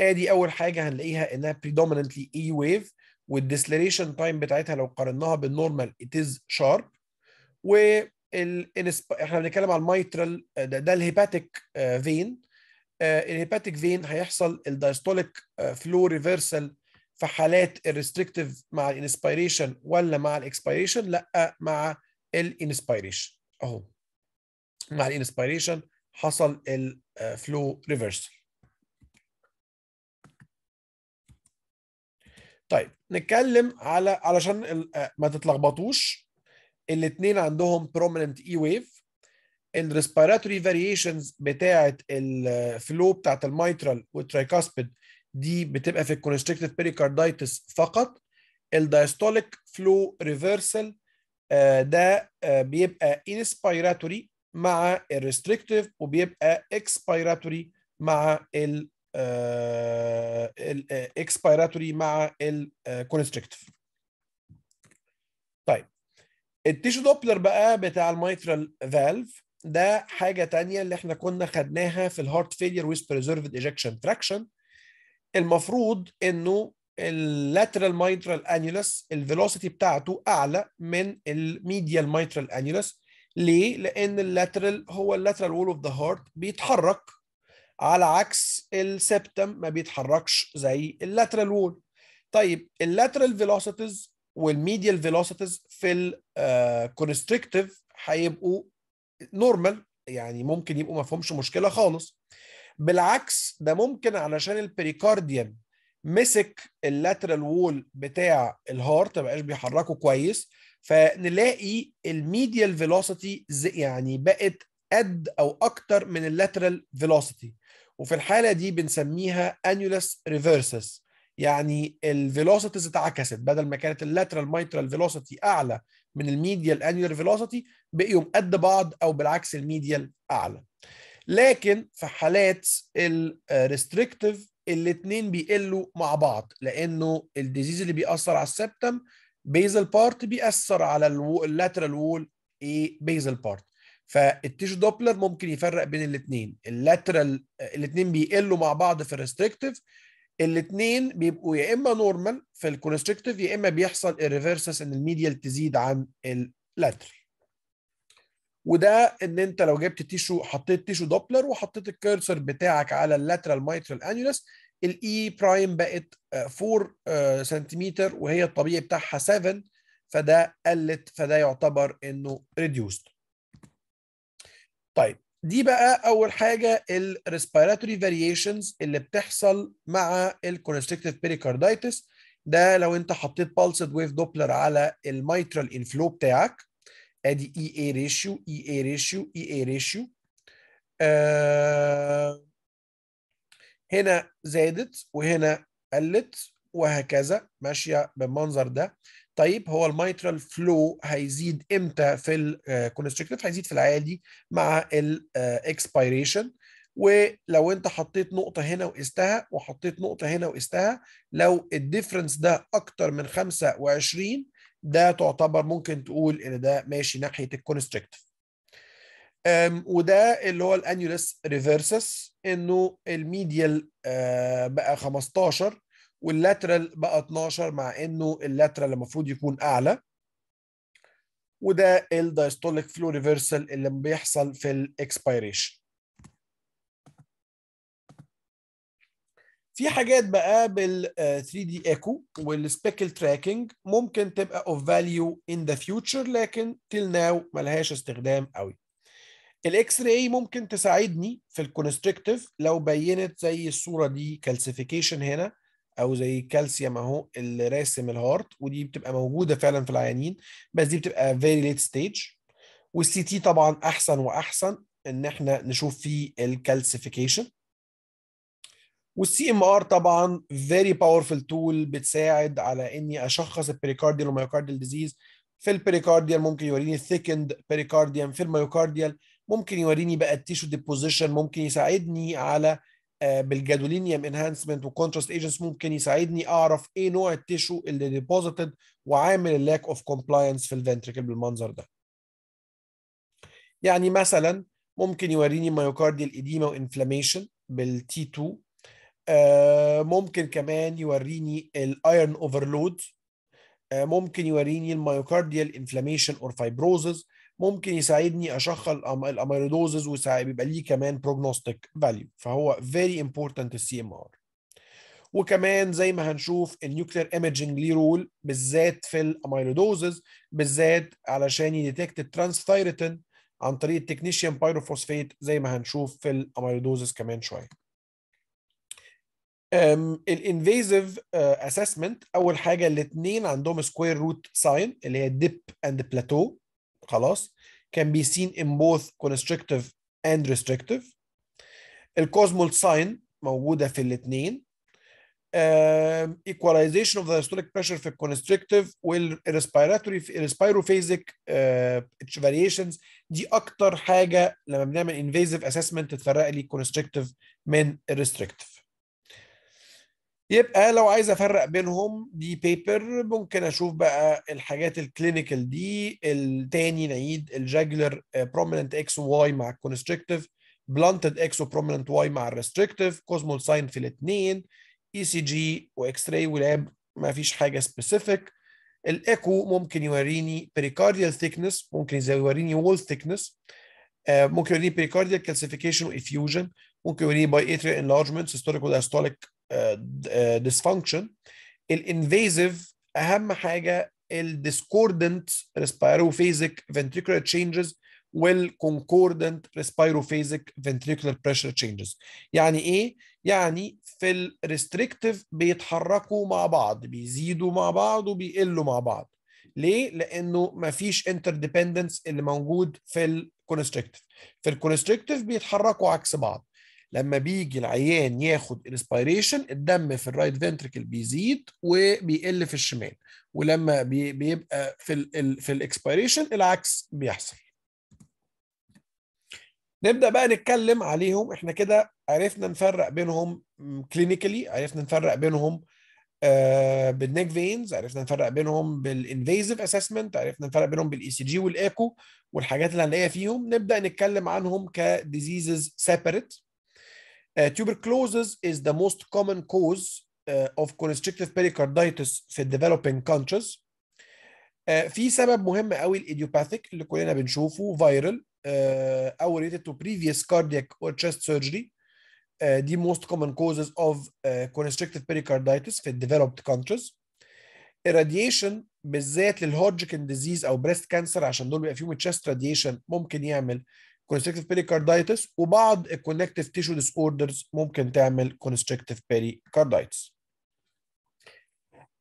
ادي آه، اول حاجه هنلاقيها انها predominantly اي ويف والديسليريشن تايم بتاعتها لو قارناها بالنورمال از شارب وال احنا بنتكلم على الميترال ده, ده الهيباتيك فين آه، الهيباتيك فين هيحصل الدايستوليك فلو آه، ريفرسال في حالات الريستريكتيف مع الانسبيريشن ولا مع الاكسبيريشن لا مع الانسبيريشن اهو مع الانسبيريشن حصل الفلو ريفرسال آه، طيب نتكلم على علشان ما تتلخبطوش الاثنين عندهم برومننت اي ويف الريسبيراتوري فاريشنز بتاعه الفلو بتاعه الميترال والتريكاسبيد دي بتبقى في constrictive بيريكاردايتس فقط الدايستوليك فلو ريفرسال ده آه، بيبقى انسبيراتوري مع الريستريكتيف وبيبقى اكسبيراتوري مع ال الاكسبيراتوري مع الكونستريكتيف آه، آه، طيب التيشو دوبلر بقى بتاع الميترال فالف ده حاجه تانية اللي احنا كنا خدناها في الهارت فيلير ويز بريزيرفد ايجكشن فراكشن المفروض انه اللاترال ميترال انيولس الفيلوسيتي بتاعته اعلى من الميديال ميترال انيولس ليه؟ لان اللاترال هو اللاترال وول اوف ذا هارت بيتحرك على عكس السبتم ما بيتحركش زي اللاترال وول طيب اللاترال فيلوسيتيز والميديال فيلوسيتيز في الكونستريكتيف آه، هيبقوا نورمال يعني ممكن يبقوا ما فيهمش مشكله خالص بالعكس ده ممكن علشان البريكارديان مسك اللاترال وول بتاع الهارت ما بقاش بيحركه كويس فنلاقي الميديال فيلوسيتي يعني بقت قد او اكتر من اللاترال فيلوسيتي وفي الحاله دي بنسميها انيولس ريفرسس يعني الفيلوسيتيز اتعكست بدل ما كانت اللاترال مايترال فيلوسيتي اعلى من الميديال انيولار فيلوسيتي بقيوا قد بعض او بالعكس الميديال اعلى لكن في حالات الريستريكتيف آه، الاثنين بيقلوا مع بعض لانه الديزيز اللي بيأثر على السبتم بيزل بارت بيأثر على اللاترال وول ايه بيزل بارت فالتيشو دوبلر ممكن يفرق بين الاثنين اللاترال آه، الاثنين بيقلوا مع بعض في الريستريكتيف الاثنين بيبقوا يا اما نورمال في الكونستريكتيف يا اما بيحصل الريفرسس ان الميديال تزيد عن اللاتري وده ان انت لو جبت تيشو حطيت تيشو دوبلر وحطيت الكيرسر بتاعك على اللاترال مايترال انيولس الاي برايم بقت 4 آه، سنتيمتر آه، وهي الطبيعي بتاعها 7 فده قلت فده يعتبر انه ريديوست طيب دي بقى اول حاجه الريسبيراتوري فاريشنز اللي بتحصل مع الـ constrictive pericarditis ده لو انت حطيت pulsed ويف دوبلر على الميترال انفلو بتاعك ادي EA ratio ريشيو e ratio EA ريشيو آه ريشيو هنا زادت وهنا قلت وهكذا ماشيه بالمنظر ده طيب هو الميترال فلو هيزيد امتى في الكونستريكتيف آه، هيزيد في العادي مع الاكسبيريشن آه، ولو انت حطيت نقطة هنا وقستها وحطيت نقطة هنا وقستها لو الديفرنس ده أكتر من 25 ده تعتبر ممكن تقول ان ده ماشي ناحية الكونستريكتيف وده اللي هو الانيولس ريفرسس انه الميديال آه، بقى 15 واللاترال بقى 12 مع انه اللاترال المفروض يكون اعلى وده الدايستوليك فلو ريفرسال اللي بيحصل في الاكسبيريشن في حاجات بقى بال 3 دي ايكو والسبيكل تراكنج ممكن تبقى اوف فاليو ان ذا فيوتشر لكن تيل ناو ملهاش استخدام قوي الاكس راي ممكن تساعدني في الكونستريكتيف لو بينت زي الصوره دي كالسيفيكيشن هنا او زي كالسيوم اهو اللي راسم الهارت ودي بتبقى موجوده فعلا في العيانين بس دي بتبقى فيري ليت ستيج والسي تي طبعا احسن واحسن ان احنا نشوف فيه الكالسيفيكيشن والسي ام ار طبعا فيري باورفل تول بتساعد على اني اشخص البريكارديال والمايوكارديال ديزيز في البريكارديال ممكن يوريني الثيكند بريكارديال في المايوكارديال ممكن يوريني بقى التيشو ديبوزيشن ممكن يساعدني على بالجادولينيوم انهانسمنت وكونتراست ايجنتس ممكن يساعدني اعرف ايه نوع التيشو اللي ديبوزيتد وعامل اللاك اوف كومبلاينس في الفنتريكل بالمنظر ده. يعني مثلا ممكن يوريني مايوكارديال ايديما وانفلاميشن بالتي 2 ممكن كمان يوريني الايرن اوفرلود آه، ممكن يوريني المايوكارديال انفلاميشن اور فايبروزز ممكن يساعدني اشخص الاميلودوزز ويبقى ليه كمان بروجنوستيك فاليو فهو فيري امبورتنت السي ام ار وكمان زي ما هنشوف النيوكلير ايمجنج ليه رول بالذات في الاميلودوزز بالذات علشان يديتكت الترانسثايرتين عن طريق التكنيشيان بايروفوسفيت زي ما هنشوف في الاميلودوزز كمان شويه الانفيزيف اسسمنت آه، اول حاجه الاثنين عندهم سكوير روت ساين اللي هي dip اند بلاتو خلاص can be seen in both constrictive and restrictive الكوزمول sign موجوده في الاثنين um, equalization of the systolic pressure في الconstrictive والrespiratory respirophasic uh, variations دي اكتر حاجه لما بنعمل invasive assessment تفرق لي constrictive من restrictive يبقى لو عايز افرق بينهم دي بيبر ممكن اشوف بقى الحاجات الكلينيكال دي التاني نعيد الجاجلر بروميننت اكس واي مع الكونستريكتيف بلانتد اكس وبروميننت واي مع الريستريكتيف كوزمول ساين في الاثنين اي e سي جي واكس راي ولاب ما فيش حاجه سبيسيفيك الايكو ممكن يوريني بريكارديال آه، ثيكنس ممكن يوريني وول ثيكنس ممكن يوريني بريكارديال كالسيفيكيشن وافيوجن ممكن يوريني باي اتريال انلارجمنت هيستوريكال دايستوليك dysfunction الانفيزيف اهم حاجه الديسكوردنت ريسبيروفيزيك ventricular تشينجز والكونكوردنت ريسبيروفيزيك ventricular بريشر تشينجز يعني ايه يعني في الريستريكتيف بيتحركوا مع بعض بيزيدوا مع بعض وبيقلوا مع بعض ليه لانه مفيش انتر اللي موجود في الكونستريكتيف في الكونستريكتيف بيتحركوا عكس بعض لما بيجي العيان ياخد انسبيريشن الدم في الرايت فنتركل بيزيد وبيقل في الشمال ولما بيبقى في الـ في الاكسبيريشن العكس بيحصل نبدا بقى نتكلم عليهم احنا كده عرفنا نفرق بينهم كلينيكالي عرفنا نفرق بينهم آه، بالنيك فينز عرفنا نفرق بينهم بالانفيزيف اسسمنت عرفنا نفرق بينهم بالاي سي جي والايكو والحاجات اللي هنلاقيها فيهم نبدا نتكلم عنهم كديزيزز سيبريت tuberculosis is the most common cause of constrictive pericarditis في developing countries في سبب مهم قوي الايديوباثيك اللي كلنا بنشوفه uh, او related to previous cardiac or chest surgery دي most common causes of constrictive pericarditis في developed countries irradiation بالذات للهودجكن ديزيز او بريست كانسر عشان دول بيبقى فيهم تشست راديشن ممكن يعمل كونستكتيف بيريكاردايتس وبعض الكونكتيف تيشو ديس اوردرز ممكن تعمل كونستكتيف بيريكاردايتس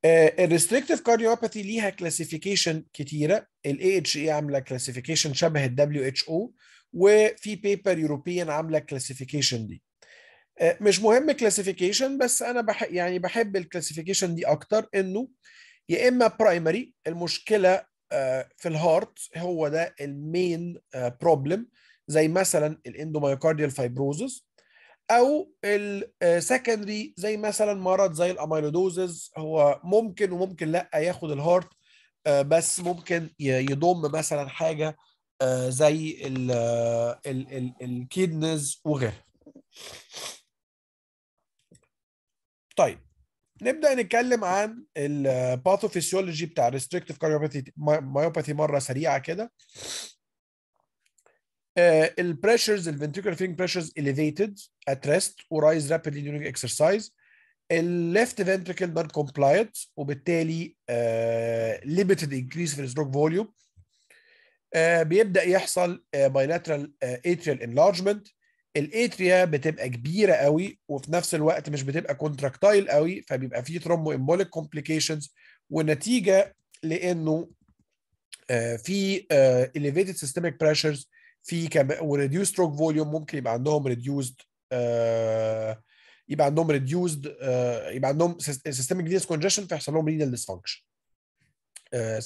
الريستريكتيف كارديوباثي ليها كلاسيفيكيشن كتيره الاي اتش اي عامله كلاسيفيكيشن شبه الدبليو اتش او وفي بيبر يوروبيان عامله كلاسيفيكيشن دي آه، مش مهم كلاسيفيكيشن بس انا بح يعني بحب الكلاسيفيكيشن دي اكتر انه يا اما برايمري المشكله آه، في الهارت هو ده المين بروبلم uh, زي مثلا الاندوميوكارديال فايبروزز او السكندري آه، زي مثلا مرض زي الاميلودوزز هو ممكن وممكن لا ياخد الهارت آه، بس ممكن يضم مثلا حاجه آه، زي الكيدنز وغيرها طيب نبدا نتكلم عن الباثوفيسيولوجي بتاع ريستريكتيف كارديوباثي مايوباثي مره سريعه كده آه، ال pressures ال ventricular filling pressures elevated at rest or rise rapidly during exercise ال left ventricle non compliant وبالتالي ليميتد آه، انكريز في الستروك آه، فوليوم بيبدا يحصل بايلاترال atrial enlargement الاتريا بتبقى كبيره قوي وفي نفس الوقت مش بتبقى كونتراكتايل قوي فبيبقى فيه ترومبو امبوليك كومبليكيشنز ونتيجه لانه في elevated systemic pressures في كم وريديوس ستروك فوليوم ممكن يبقى عندهم ريديوسد آه، يبقى عندهم ريديوسد آه، يبقى عندهم سيستميك فينس كونجشن فيحصل لهم رينال آه، ديسفانكشن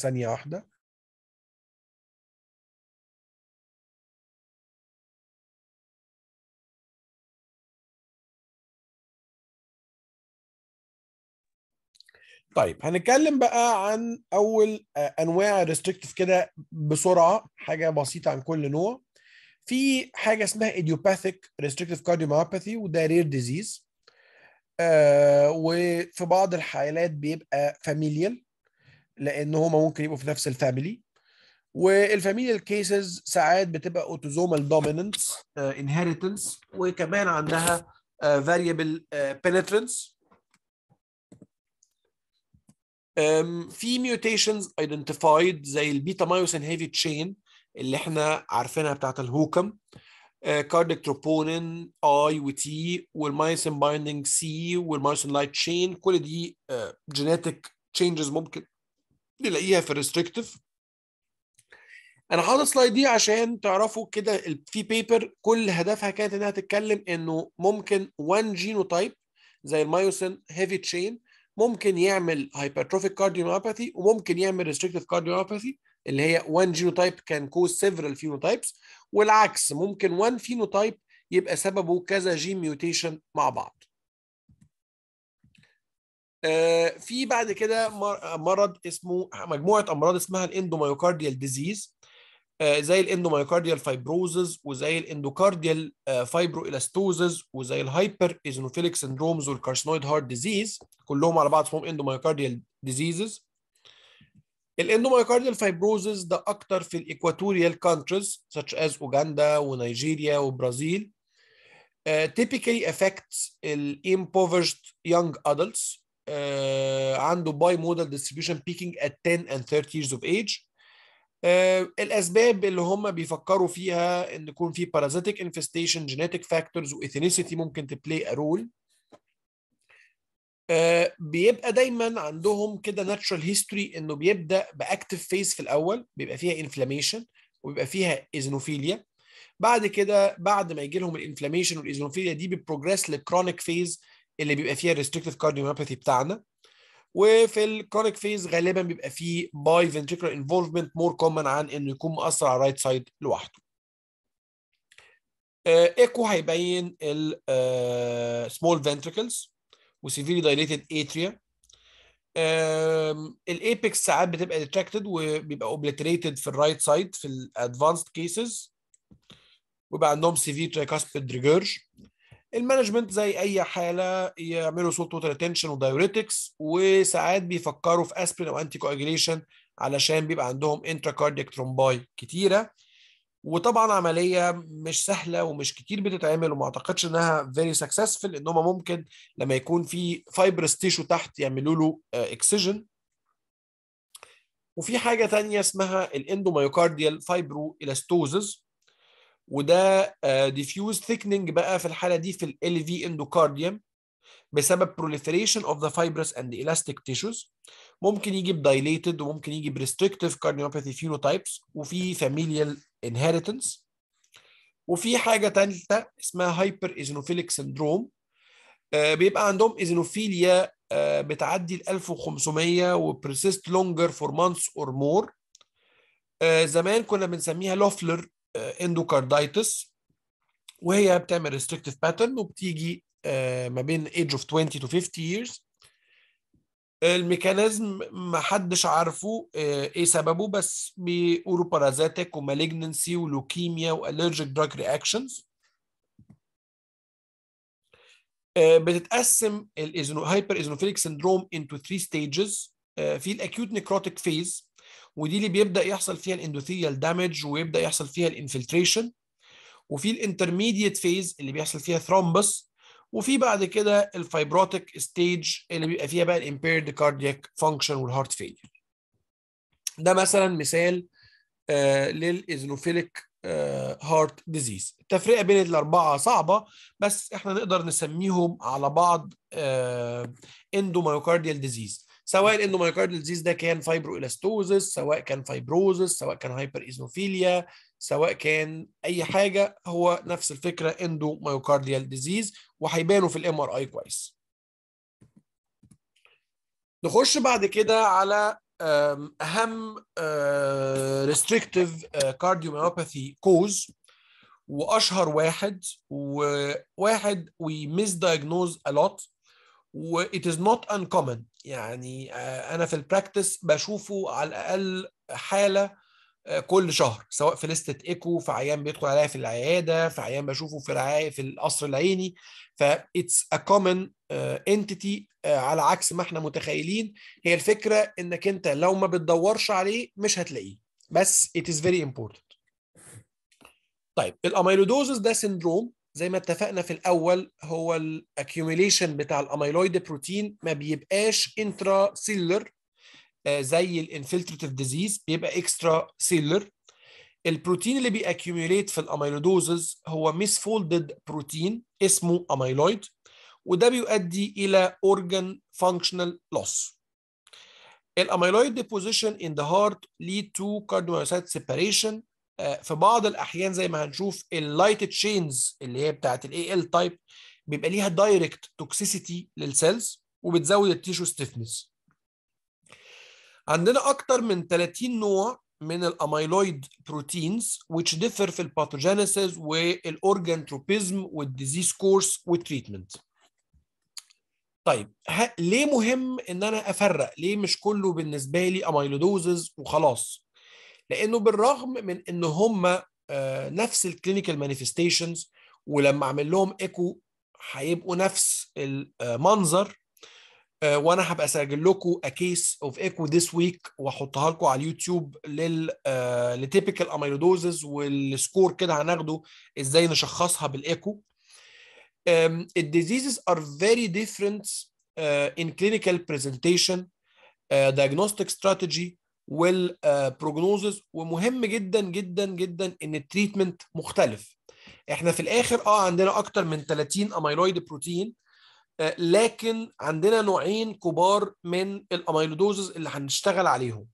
ثانيه واحده طيب هنتكلم بقى عن اول انواع ريستريكتف كده بسرعه حاجه بسيطه عن كل نوع في حاجه اسمها idiopathic restrictive cardiomyopathy وده رير ديزيز آه، وفي بعض الحالات بيبقى فاميليال لان هما ممكن يبقوا في نفس الفاميلي والفاميليال كيسز ساعات بتبقى اوتوزومال دوميننس انهيرتنس وكمان عندها فاريبل آه، بينترنس آه، في ميوتيشنز ايدنتيفايد زي البيتا مايوسين هيفي تشين اللي احنا عارفينها بتاعت الهوكم كارديك تروبونين اي وتي والمايسين بايندنج سي والمايسين لايت تشين كل دي جينيتك آه، تشينجز ممكن نلاقيها في الريستريكتيف انا حاطط السلايد دي عشان تعرفوا كده في بيبر كل هدفها كانت انها تتكلم انه ممكن وان جينوتايب زي المايوسين هيفي تشين ممكن يعمل هايبرتروفيك كارديوميوباثي وممكن يعمل ريستريكتيف كارديوميوباثي اللي هي one genotype can cause several phenotypes والعكس ممكن one phenotype يبقى سببه كذا جين ميوتيشن مع بعض آه، في بعد كده مرض اسمه مجموعه امراض اسمها الاندوميوكارديال ديزيز آه، زي الاندوميوكارديال فايبروزز وزي الاندوكارديال فايبرو آه، الاستوزز وزي الهايبر ايزونوفيليك سندرومز والكارسينويد هارت ديزيز كلهم على بعض اسمهم اندوميوكارديال ديزيزز الاندومايكارديال فايبروزز ده اكتر في الايكواتوريال كانتريز such as اوغندا ونيجيريا وبرازيل uh, typically affects ال impoverished young adults uh, عنده bimodal distribution peaking at 10 and 30 years of age Uh, الاسباب اللي هم بيفكروا فيها ان يكون في parasitic infestation genetic factors ethnicity ممكن تبلاي ا role آه، بيبقى دايما عندهم كده ناتشرال هيستوري انه بيبدا باكتف فيز في الاول بيبقى فيها انفلاميشن وبيبقى فيها ايزنوفيليا بعد كده بعد ما يجي لهم الانفلاميشن والايزنوفيليا دي بيبروجريس للكرونيك فيز اللي بيبقى فيها الريستريكتيف كارديوميوباثي بتاعنا وفي الكرونيك فيز غالبا بيبقى فيه باي فنتريكولار انفولفمنت مور كومن عن انه يكون مأثر على الرايت سايد لوحده. ايكو آه، هيبين السمول فنتريكلز آه، وسيفيري دايليتد اتريا الايبكس ساعات بتبقى ديتراكتد وبيبقى اوبليتريتد في الرايت سايد في الادفانسد كيسز ويبقى عندهم سيفير تريكاسبيد ريجيرج المانجمنت زي اي حاله يعملوا صوت توتال اتنشن ودايوريتكس وساعات بيفكروا في اسبرين او انتي كواجيليشن علشان بيبقى عندهم انتراكارديك ترومباي كتيره وطبعا عمليه مش سهله ومش كتير بتتعمل وما اعتقدش انها فيري سكسسفل ان هم ممكن لما يكون في فايبر تيشو تحت يعملوا له اكسجن آه، وفي حاجه ثانيه اسمها الاندوميوكارديال فايبرو الاستوزز وده ديفيوز آه، ثيكننج بقى في الحاله دي في ال في اندوكارديوم بسبب proliferation of the fibrous and the elastic tissues ممكن يجي بدايليتد وممكن يجي بريستريكتيف كارديوباثي فينوتايبس وفي familial inheritance وفي حاجه ثالثه اسمها هايبر ايزنوفيليك سندروم بيبقى عندهم ايزنوفيليا آه، بتعدي ال 1500 وبرسيست لونجر فور مانس اور مور زمان كنا بنسميها لوفلر اندوكاردايتس آه، وهي بتعمل ريستريكتيف باترن وبتيجي آه، ما بين ايج اوف 20 تو 50 years الميكانيزم محدش عارفه آه، ايه سببه بس بيقولوا بارازيتك ومالجنسي ولوكيميا والرجيك دراج آه، رياكشنز بتتقسم هايبر ايزونوفيليك سندروم انتو 3 ستيجز في الاكيوت نيكروتيك فيز ودي اللي بيبدا يحصل فيها الاندوثيال دامج ويبدا يحصل فيها الانفلتريشن وفي الانترميديت فيز اللي بيحصل فيها ثرومبس وفي بعد كده الفايبروتيك ستيج اللي بيبقى فيها بقى الامبيرد كاردياك فانكشن والهارت فيلير ده مثلا مثال آه للايزنوفيليك هارت ديزيز التفرقه بين الاربعه صعبه بس احنا نقدر نسميهم على بعض اندوميوكارديال اندومايوكارديال ديزيز سواء انه مايوكاردال ديزيز ده كان فايبرو الاستوزس سواء كان فايبروزس سواء كان هايبر ايزوفيليا سواء كان اي حاجه هو نفس الفكره اندو مايوكارديال ديزيز وهيبانوا في الام ار اي كويس نخش بعد كده على اهم ريستريكتيف كارديوميوباثي كوز واشهر واحد وواحد وي ميس دايجنوز ا لوت وإت از نوت uncommon يعني آه، أنا في البراكتس بشوفه على الأقل حالة آه، كل شهر سواء في لستة ايكو في عيان بيدخل عليا في العيادة في عيان بشوفه في العي... في القصر العيني فإتس ا كومن انتيتي على عكس ما احنا متخيلين هي الفكرة انك انت لو ما بتدورش عليه مش هتلاقيه بس it is very important طيب الاميلودوزس ده سندروم زي ما اتفقنا في الاول هو الاكيوميليشن بتاع الاميلويد بروتين ما بيبقاش انترا آه، سيلر زي الانفلتريتيف ديزيز بيبقى اكسترا سيلر البروتين اللي بيأكيوميليت في الاميلودوزز هو misfolded بروتين اسمه اميلويد وده بيؤدي الى organ functional loss الاميلويد deposition in the heart lead to كاردوميوسايت separation آه، في بعض الاحيان زي ما هنشوف اللايت تشينز اللي هي بتاعت الاي ال تايب بيبقى ليها دايركت توكسيسيتي للسيلز وبتزود التيشو ستيفنس عندنا اكتر من 30 نوع من الاميلويد بروتينز which differ في الباثوجينيسيس والاورجان تروبيزم والديزيز كورس والتريتمنت طيب ليه مهم ان انا افرق ليه مش كله بالنسبه لي اميلودوزز وخلاص لانه بالرغم من ان هم آه، نفس الكلينيكال مانيفستيشنز ولما اعمل لهم ايكو هيبقوا نفس المنظر آه، آه، وانا هبقى اسجل لكم ا كيس اوف ايكو ذس ويك واحطها لكم على اليوتيوب لل لتيبيكال اميلودوزز والسكور كده هناخده ازاي نشخصها بالايكو الديزيزز ار فيري ديفرنت ان كلينيكال بريزنتيشن clinical uh, diagnostic strategy, والبروجنوزز ومهم جدا جدا جدا ان التريتمنت مختلف احنا في الاخر اه عندنا اكتر من 30 اميلويد بروتين لكن عندنا نوعين كبار من الاميلودوزز اللي هنشتغل عليهم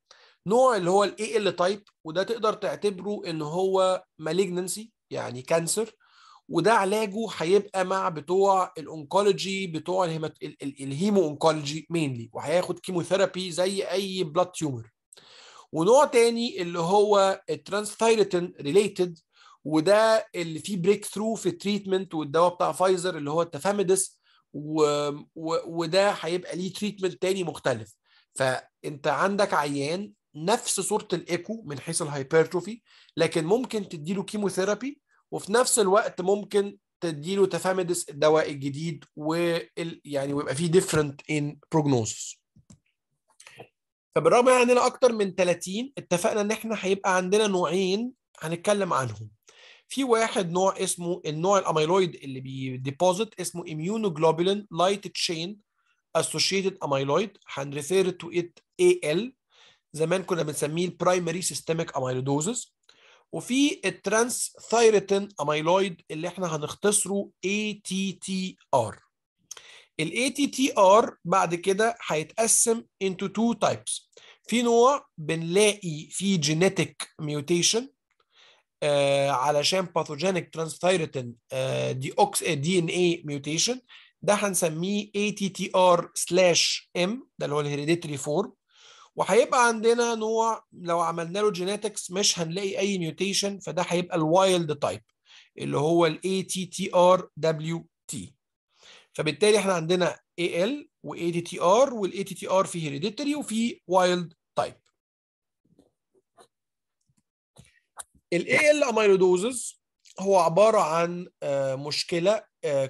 نوع اللي هو الاي ال تايب وده تقدر تعتبره ان هو مالجنسي يعني كانسر وده علاجه هيبقى مع بتوع الانكولوجي بتوع الهيمو اونكولوجي مينلي وهياخد كيموثيرابي زي اي بلاد تيومر ونوع تاني اللي هو الترانستايرتين ريليتد وده اللي فيه بريك ثرو في التريتمنت والدواء بتاع فايزر اللي هو التفاميدس و... و... وده هيبقى ليه تريتمنت تاني مختلف فانت عندك عيان نفس صوره الايكو من حيث الهايبرتروفي لكن ممكن تديله كيموثيرابي وفي نفس الوقت ممكن تديله تفاميدس الدواء الجديد و يعني ويبقى فيه ديفرنت ان بروجنوسس فبالرغم يعني ان عندنا اكتر من 30 اتفقنا ان احنا هيبقى عندنا نوعين هنتكلم عنهم في واحد نوع اسمه النوع الاميلويد اللي بيديبوزيت اسمه immunoglobulin light chain associated amyloid هنريفير تو ات AL زمان كنا بنسميه البرايمري سيستميك اميلودوزس وفي الترانس ثايرتين اميلويد اللي احنا هنختصره ATTR ال ATTR بعد كده هيتقسم into two types في نوع بنلاقي فيه genetic mutation آه علشان باثوجينيك ترانستيرتين آه دي اوكس دي ان اي ميوتيشن ده هنسميه اي تي تي ار سلاش ام ده اللي هو الهيريديتري فورم وهيبقى عندنا نوع لو عملنا له جينيتكس مش هنلاقي اي ميوتيشن فده هيبقى الوايلد تايب اللي هو الاي تي تي ار دبليو تي فبالتالي احنا عندنا AL و ATTR وال ATTR فيه hereditary وفيه wild type. ال AL amyloidosis هو عبارة عن آه، مشكلة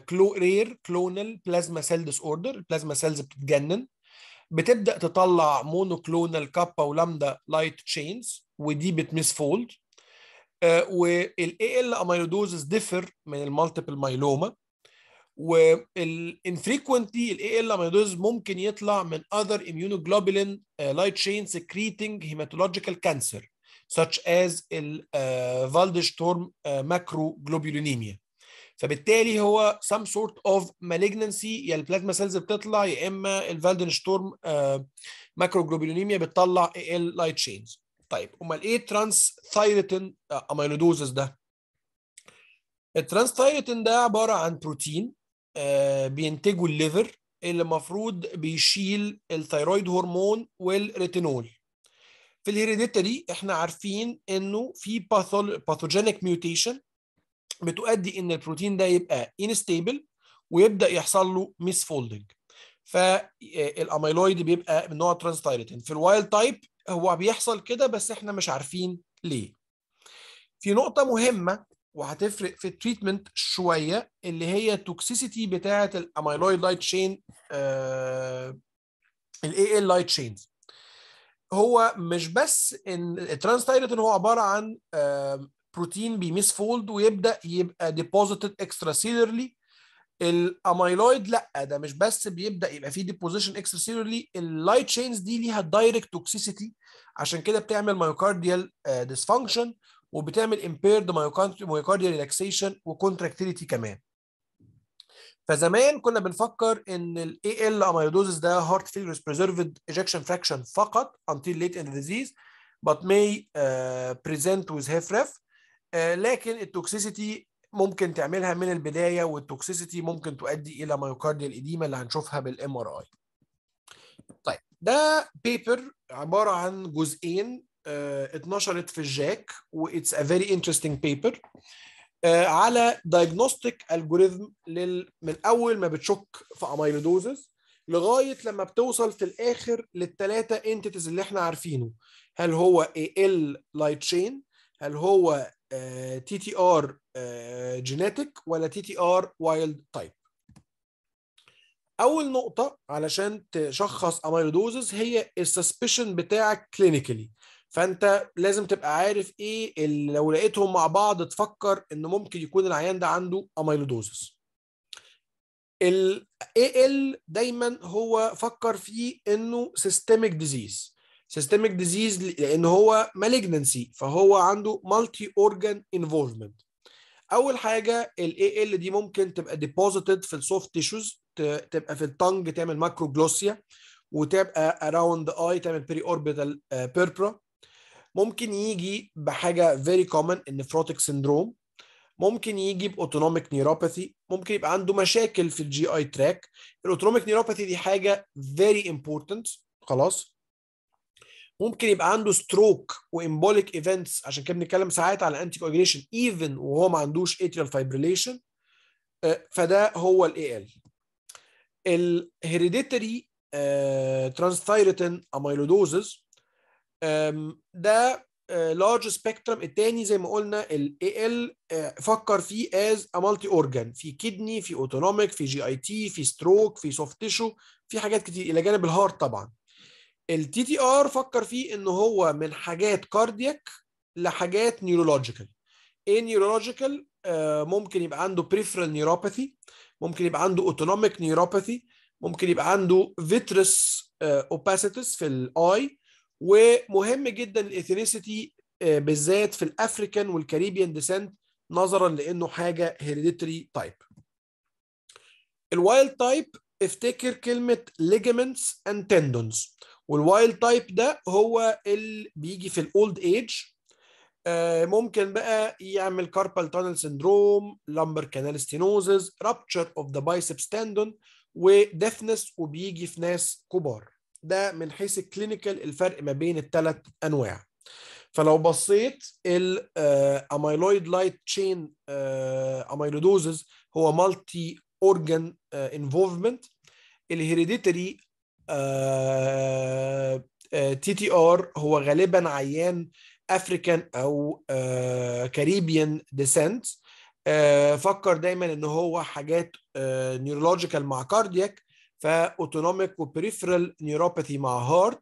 كلو رير كلونال بلازما سيل ديس اوردر البلازما سيلز بتتجنن بتبدا تطلع مونوكلونال كابا ولامدا لايت تشينز ودي بتمس فولد. والاي ال اميلودوزس ديفر من المالتيبل مايلوما والانفريكونتلي الاي ال اميلويدوز ممكن يطلع من اذر اميونوجلوبولين لايت تشين secreting هيماتولوجيكال كانسر such as ال فالدشتورم uh, uh, macroglobulinemia فبالتالي هو some sort of malignancy يا البلازما سيلز بتطلع يا اما الفالدنشتورم ماكروجلوبينيميا uh, بتطلع اي ال لايت تشينز طيب امال ايه ترانس ثايرتين اميلودوزز ده الترانس ثايرتين ده عباره عن بروتين آه، بينتجوا الليفر اللي المفروض بيشيل الثيرويد هرمون والريتينول في الهيريديتري احنا عارفين انه في باثوجينيك ميوتيشن بتؤدي ان البروتين ده يبقى انستابل ويبدا يحصل له ميس فولدنج فالاميلويد آه، بيبقى من نوع ترانستايرتين في الوايلد تايب هو بيحصل كده بس احنا مش عارفين ليه في نقطة مهمة وهتفرق في التريتمنت شويه اللي هي التوكسيسيتي بتاعه الاميلويد لايت شين الاي ال آه، لايت شينز هو مش بس ان الترانس هو عباره عن بروتين بيمس فولد ويبدا يبقى ديبوزيتد اكسترا سيلرلي الاميلويد لا ده مش بس بيبدا يبقى فيه ديبوزيشن اكسترا سيلرلي اللايت شينز دي ليها دايركت توكسيسيتي عشان كده بتعمل مايوكارديال آه، ديسفانكشن وبتعمل امبيرد مايوكارديا ريلاكسيشن وكونتراكتيليتي كمان فزمان كنا بنفكر ان الاي ال اميلودوزس ده هارت فيلير بريزرفد ايجكشن فراكشن فقط until late in the disease but may uh, present with HFrEF uh, لكن التوكسيسيتي ممكن تعملها من البدايه والتوكسيسيتي ممكن تؤدي الى مايوكارديا القديمه اللي هنشوفها بالام ار اي. طيب ده بيبر عباره عن جزئين آه، اتنشرت في الجاك واتس ا فيري انترستنج بيبر على دايجنوستيك الجوريزم لل... من اول ما بتشك في اميلودوزز لغايه لما بتوصل في الاخر للثلاثه انتيتيز اللي احنا عارفينه هل هو اي ال لايت شين هل هو تي تي ار جينيتك ولا تي تي ار وايلد تايب اول نقطه علشان تشخص اميلودوزز هي السسبشن بتاعك كلينيكالي فانت لازم تبقى عارف ايه اللي لو لقيتهم مع بعض تفكر ان ممكن يكون العيان ده عنده اميلودوزس ال ايه ال دايما هو فكر فيه انه سيستميك ديزيز سيستميك ديزيز لان هو مالجنسي فهو عنده مالتي اورجان انفولفمنت اول حاجه الاي ال دي ممكن تبقى ديبوزيتد في السوفت تيشوز تبقى في التنج تعمل ماكروجلوسيا وتبقى اراوند اي تعمل بري اوربيتال بيربرا ممكن يجي بحاجه فيري كومن النفروتيك سندروم ممكن يجي باوتونوميك نيروباثي ممكن يبقى عنده مشاكل في الجي اي تراك الاوتونوميك نيروباثي دي حاجه فيري امبورتنت خلاص ممكن يبقى عنده ستروك وامبوليك ايفنتس عشان كده بنتكلم ساعات على انتي كوجريشن ايفن وهو ما عندوش اتريال آه، فايبريليشن فده هو الاي ال الهيريديتري ترانستايرتين اميلودوزز ده لارج سبيكترم الثاني زي ما قلنا ال AL آه، فكر فيه as a multi organ في كدني في اوتونوميك في جي اي تي في ستروك في سوفت تيشو في حاجات كتير الى جانب الهارت طبعا التي تي ار فكر فيه ان هو من حاجات كاردياك لحاجات نيورولوجيكال ايه نيورولوجيكال ممكن يبقى عنده بريفرال نيوروباثي ممكن يبقى عنده اوتونوميك نيوروباثي ممكن يبقى عنده فيترس اوباسيتس آه، في الاي ومهم جدا الاثنيسيتي آه، بالذات في الافريكان والكاريبيان ديسنت نظرا لانه حاجه هيريديتري تايب الوايلد تايب افتكر كلمه ligaments and tendons والوايلد تايب ده هو اللي بيجي في الاولد ايج آه، ممكن بقى يعمل كاربال تانل سندروم لامبر كانال ستينوزز رابتشر اوف ذا بايسبس تندون ودفنس وبيجي في ناس كبار ده من حيث الكلينيكال الفرق ما بين الثلاث انواع فلو بصيت الاميلويد لايت تشين اميلودوزز هو مالتي اورجان انفولفمنت الهيريديتري تي تي ار هو غالبا عيان افريكان او كاريبيان آه، آه، ديسنت فكر دايما ان هو حاجات نيورولوجيكال آه، مع كاردياك فاوتونوميك وبريفرال نيوروباثي مع هارت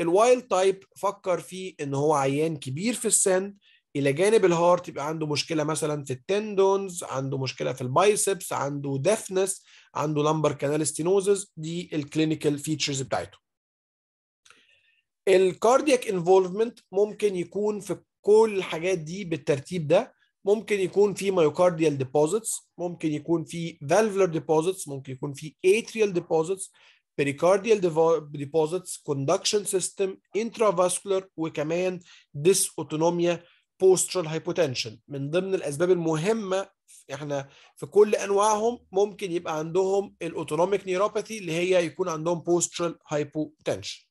الوايلد تايب فكر فيه ان هو عيان كبير في السن الى جانب الهارت يبقى عنده مشكله مثلا في التندونز عنده مشكله في البايسبس عنده دفنس عنده لمبر كانال ستينوزز دي الكلينيكال فيتشرز بتاعته الكاردياك انفولفمنت ممكن يكون في كل الحاجات دي بالترتيب ده ممكن يكون في مايوكارديال ديبوزيتس ممكن يكون في فالفلر ديبوزيتس ممكن يكون في اتريال ديبوزيتس pericardial deposits conduction system intravascular وكمان ديس اوتونوميا بوسترال هايبوتنشن من ضمن الاسباب المهمه احنا في كل انواعهم ممكن يبقى عندهم الاوتونوميك نيوروباثي اللي هي يكون عندهم postural hypotension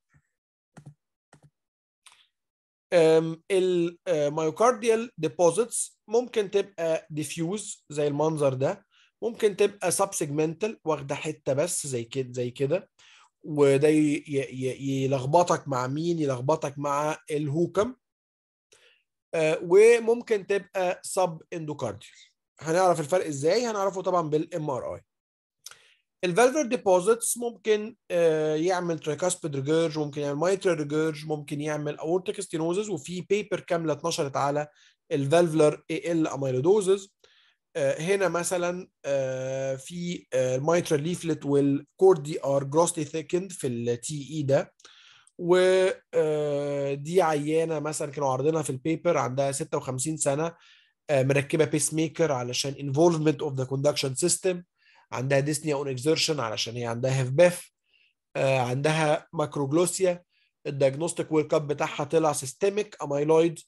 الميوكارديال ديبوزيتس آه، ممكن تبقى ديفيوز زي المنظر ده ممكن تبقى سب سيجمنتال واخده حته بس زي كده زي كده وده يلخبطك مع مين يلخبطك مع الهوكم آه، وممكن تبقى سب اندوكارديال هنعرف الفرق ازاي هنعرفه طبعا بالام ار اي الفالفر ديبوزيتس ممكن يعمل تريكاسبيد ريجيرج ممكن يعمل مايتر ريجيرج ممكن يعمل اورتيك ستينوزز وفي بيبر كامله اتنشرت على الفالفلر اي ال اميلودوزز هنا مثلا آه، في الميترال ليفلت والكوردي ار جروسلي ثيكند في التي اي e ده ودي آه، عيانه مثلا كانوا عارضينها في البيبر عندها 56 سنه آه، مركبه بيس ميكر علشان انفولفمنت اوف ذا كوندكشن سيستم عندها ديسنيا اون اكزرشن علشان هي عندها هيف باف عندها ماكروجلوسيا الدياجنوستيك ويك اب بتاعها طلع سيستميك امايلويد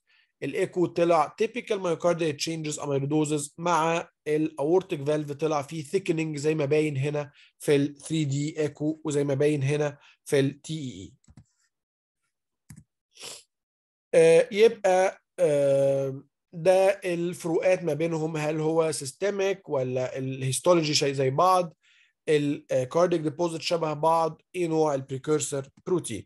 الايكو طلع typical myocardial changes amyloidosis مع الاورتيك فالف طلع فيه thickening زي ما باين هنا في ال 3 دي ايكو وزي ما باين هنا في ال تي اي اي يبقى آه، ده الفروقات ما بينهم هل هو سيستميك ولا الهيستولوجي شيء زي بعض الكارديك ديبوزيت شبه بعض ايه نوع البريكورسر بروتين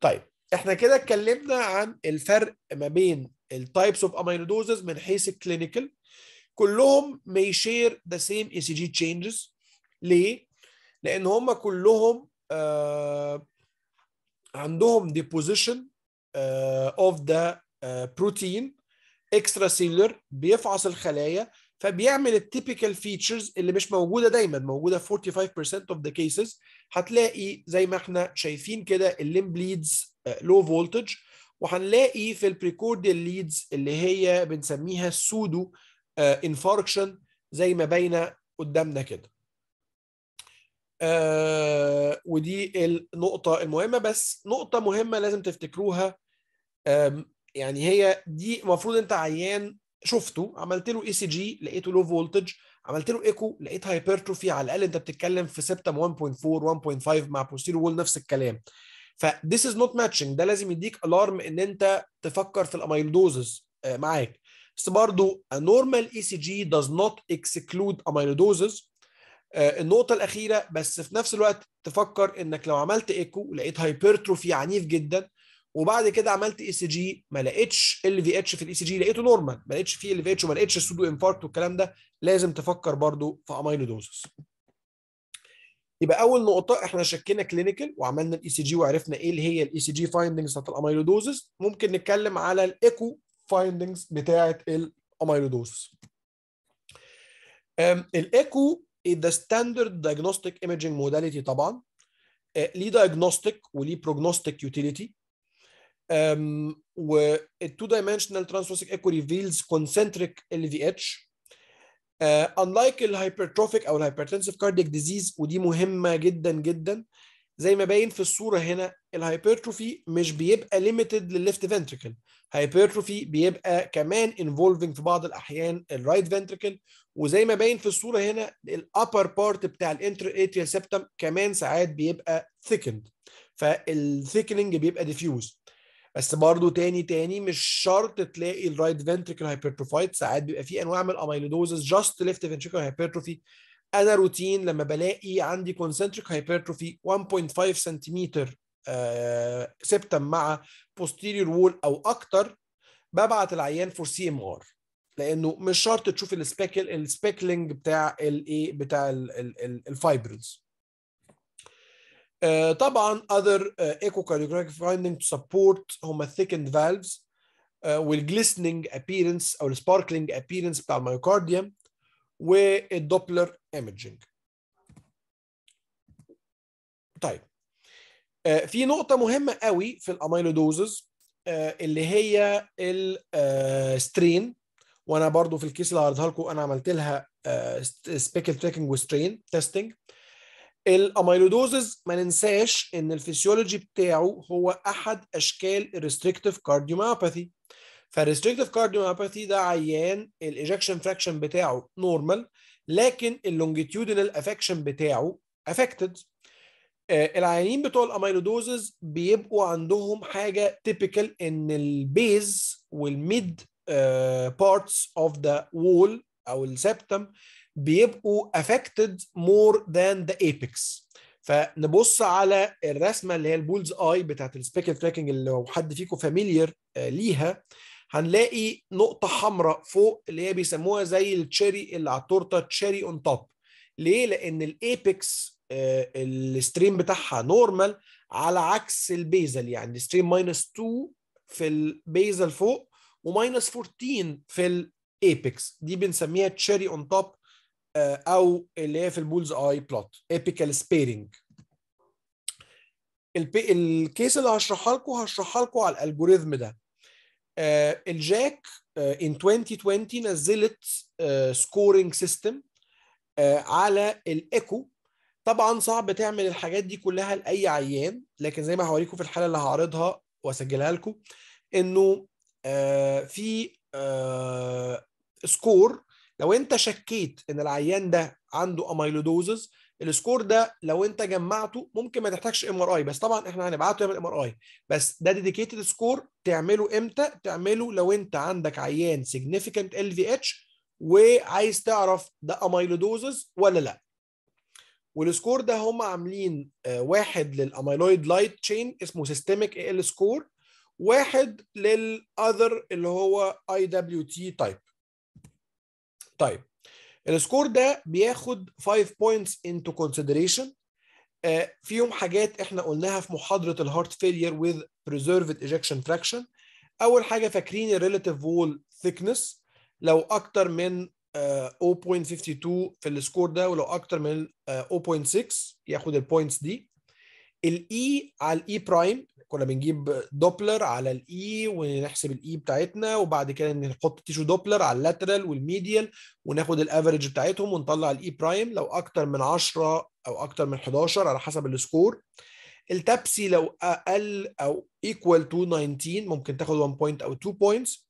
طيب احنا كده اتكلمنا عن الفرق ما بين التايبس اوف امينودوزز من حيث الكلينيكال كلهم may share the same ECG changes ليه؟ لأن هم كلهم آه عندهم deposition آه of the آه protein extracellular بيفعص الخلايا فبيعمل التيبيكال فيتشرز اللي مش موجوده دايما موجوده 45% of the cases هتلاقي زي ما احنا شايفين كده الليم بليدز لو فولتج وهنلاقي في البريكورديال ليدز اللي هي بنسميها سودو انفاركشن آه، زي ما باينه قدامنا كده آه، ودي النقطة المهمة بس نقطة مهمة لازم تفتكروها يعني هي دي المفروض انت عيان شفته عملت له اي سي جي لقيته لو فولتج عملت له ايكو لقيت هايبرتروفي على الاقل انت بتتكلم في سبتم 1.4 1.5 مع بوستيرو وول نفس الكلام ف this is not matching ده لازم يديك الارم ان انت تفكر في الاميلودوزز آه، معاك بس برضه a normal ECG does not exclude amyloidosis آه، النقطة الأخيرة بس في نفس الوقت تفكر إنك لو عملت إيكو لقيت هايبرتروفي عنيف جدا وبعد كده عملت اي سي جي ما لقيتش ال في اتش في الاي سي جي لقيته نورمال ما لقيتش فيه ال في اتش وما لقيتش السودو انفاركت والكلام ده لازم تفكر برضو في اميلودوزس يبقى اول نقطه احنا شكينا كلينيكال وعملنا الاي سي e جي وعرفنا ايه اللي هي الاي سي جي فايندنجز بتاعت الاميلودوزس ممكن نتكلم على الايكو فايندنجز بتاعت الاميلودوزس الايكو ذا ستاندرد دايجنوستيك ايمجينج موداليتي طبعا أه، ليه دايجنوستيك وليه بروجنوستيك يوتيليتي والتو دايمنشنال ترانسوسيك ايكو ريفيلز كونسنتريك ال في اتش انلايك آه، الهايبرتروفيك او الهايبرتنسيف كاردياك ديزيز ودي مهمه جدا جدا زي ما باين في الصوره هنا الهايبرتروفي مش بيبقى ليميتد للليفت فنتريكل هايبرتروفي بيبقى كمان انفولفنج في بعض الاحيان الرايت فنتريكل وزي ما باين في الصوره هنا الابر بارت بتاع الانتر سبتم كمان ساعات بيبقى ثيكند فالثيكننج بيبقى ديفيوز بس برضه تاني تاني مش شرط تلاقي الرايت فنتريكل هايبرتروفايت ساعات بيبقى في انواع من الاميلودوزز جاست ليفت فنتريكل هايبرتروفي انا روتين لما بلاقي عندي كونسنتريك هايبرتروفي 1.5 سنتيمتر سبتم مع بوستيريور وول او اكتر ببعت العيان فور سي ام ار لانه مش شرط تشوف السبيكل السبيكلنج بتاع الايه بتاع الفايبرز آه، طبعا other آه، echocardiographic finding to support هم thickened valves آه، glistening appearance او السباركلينج appearance بتاع الميوكارديوم والدوبلر imaging طيب في نقطه مهمه قوي في الاميلودوزز اللي هي السترين وانا برضو في الكيس اللي هعرضها لكم انا عملت لها سبيكل تريكنج وسترين تيستنج الاميلودوزز ما ننساش ان الفسيولوجي بتاعه هو احد اشكال الريستريكتيف كارديوميوباثي فالريستريكتيف كارديوميوباثي ده عيان الايجكشن فراكشن بتاعه نورمال لكن اللونجيتيودينال افكشن بتاعه افكتد آه، العيانين بتوع الاميلودوزز بيبقوا عندهم حاجه تيبيكال ان البيز والميد بارتس اوف ذا وول او السبتم بيبقوا affected more than the apex فنبص على الرسمه اللي هي البولز اي بتاعت السبيكل تراكنج اللي لو حد فيكم فاميليير آه، ليها هنلاقي نقطه حمراء فوق اللي هي بيسموها زي التشيري اللي على التورته تشيري اون توب ليه لان الايبكس آه، الستريم بتاعها نورمال على عكس البيزل يعني الستريم ماينس 2 في البيزل فوق وماينس 14 في الايبكس دي بنسميها تشيري اون توب آه، او اللي هي في البولز اي بلوت ايبيكال سبيرنج الكيس اللي هشرحها لكم هشرحها لكم على الالجوريزم ده آه، الجاك ان آه، 2020 نزلت سكورينج سيستم على الايكو طبعا صعب تعمل الحاجات دي كلها لاي عيان لكن زي ما هوريكم في الحاله اللي هعرضها واسجلها لكم انه في سكور لو انت شكيت ان العيان ده عنده اميلودوزز السكور ده لو انت جمعته ممكن ما تحتاجش ام ار اي بس طبعا احنا هنبعته يعمل ام ار اي بس ده ديديكيتد سكور تعمله امتى؟ تعمله لو انت عندك عيان سيجنيفيكانت ال في اتش وعايز تعرف ده اميلودوزز ولا لا. والسكور ده هم عاملين آه، واحد للاميلويد لايت تشين اسمه سيستميك ال سكور واحد للاذر اللي هو اي دبليو تي تايب. طيب السكور ده بياخد 5 بوينتس انتو كونسيدريشن فيهم حاجات احنا قلناها في محاضره الهارت فيلير وذ بريزرفد ايجكشن فراكشن اول حاجه فاكرين الريليتيف وول ثيكنس لو اكتر من 0.52 آه، في السكور ده ولو اكتر من 0.6 آه، ياخد البوينتس دي الاي e على الاي برايم e كنا بنجيب دوبلر على الاي e ونحسب الاي e بتاعتنا وبعد كده نحط تيشو دوبلر على اللاترال والميديال وناخد الافريج بتاعتهم ونطلع الاي برايم e لو اكتر من 10 او اكتر من 11 على حسب السكور التابسي لو اقل او ايكوال تو 19 ممكن تاخد 1 بوينت او 2 بوينتس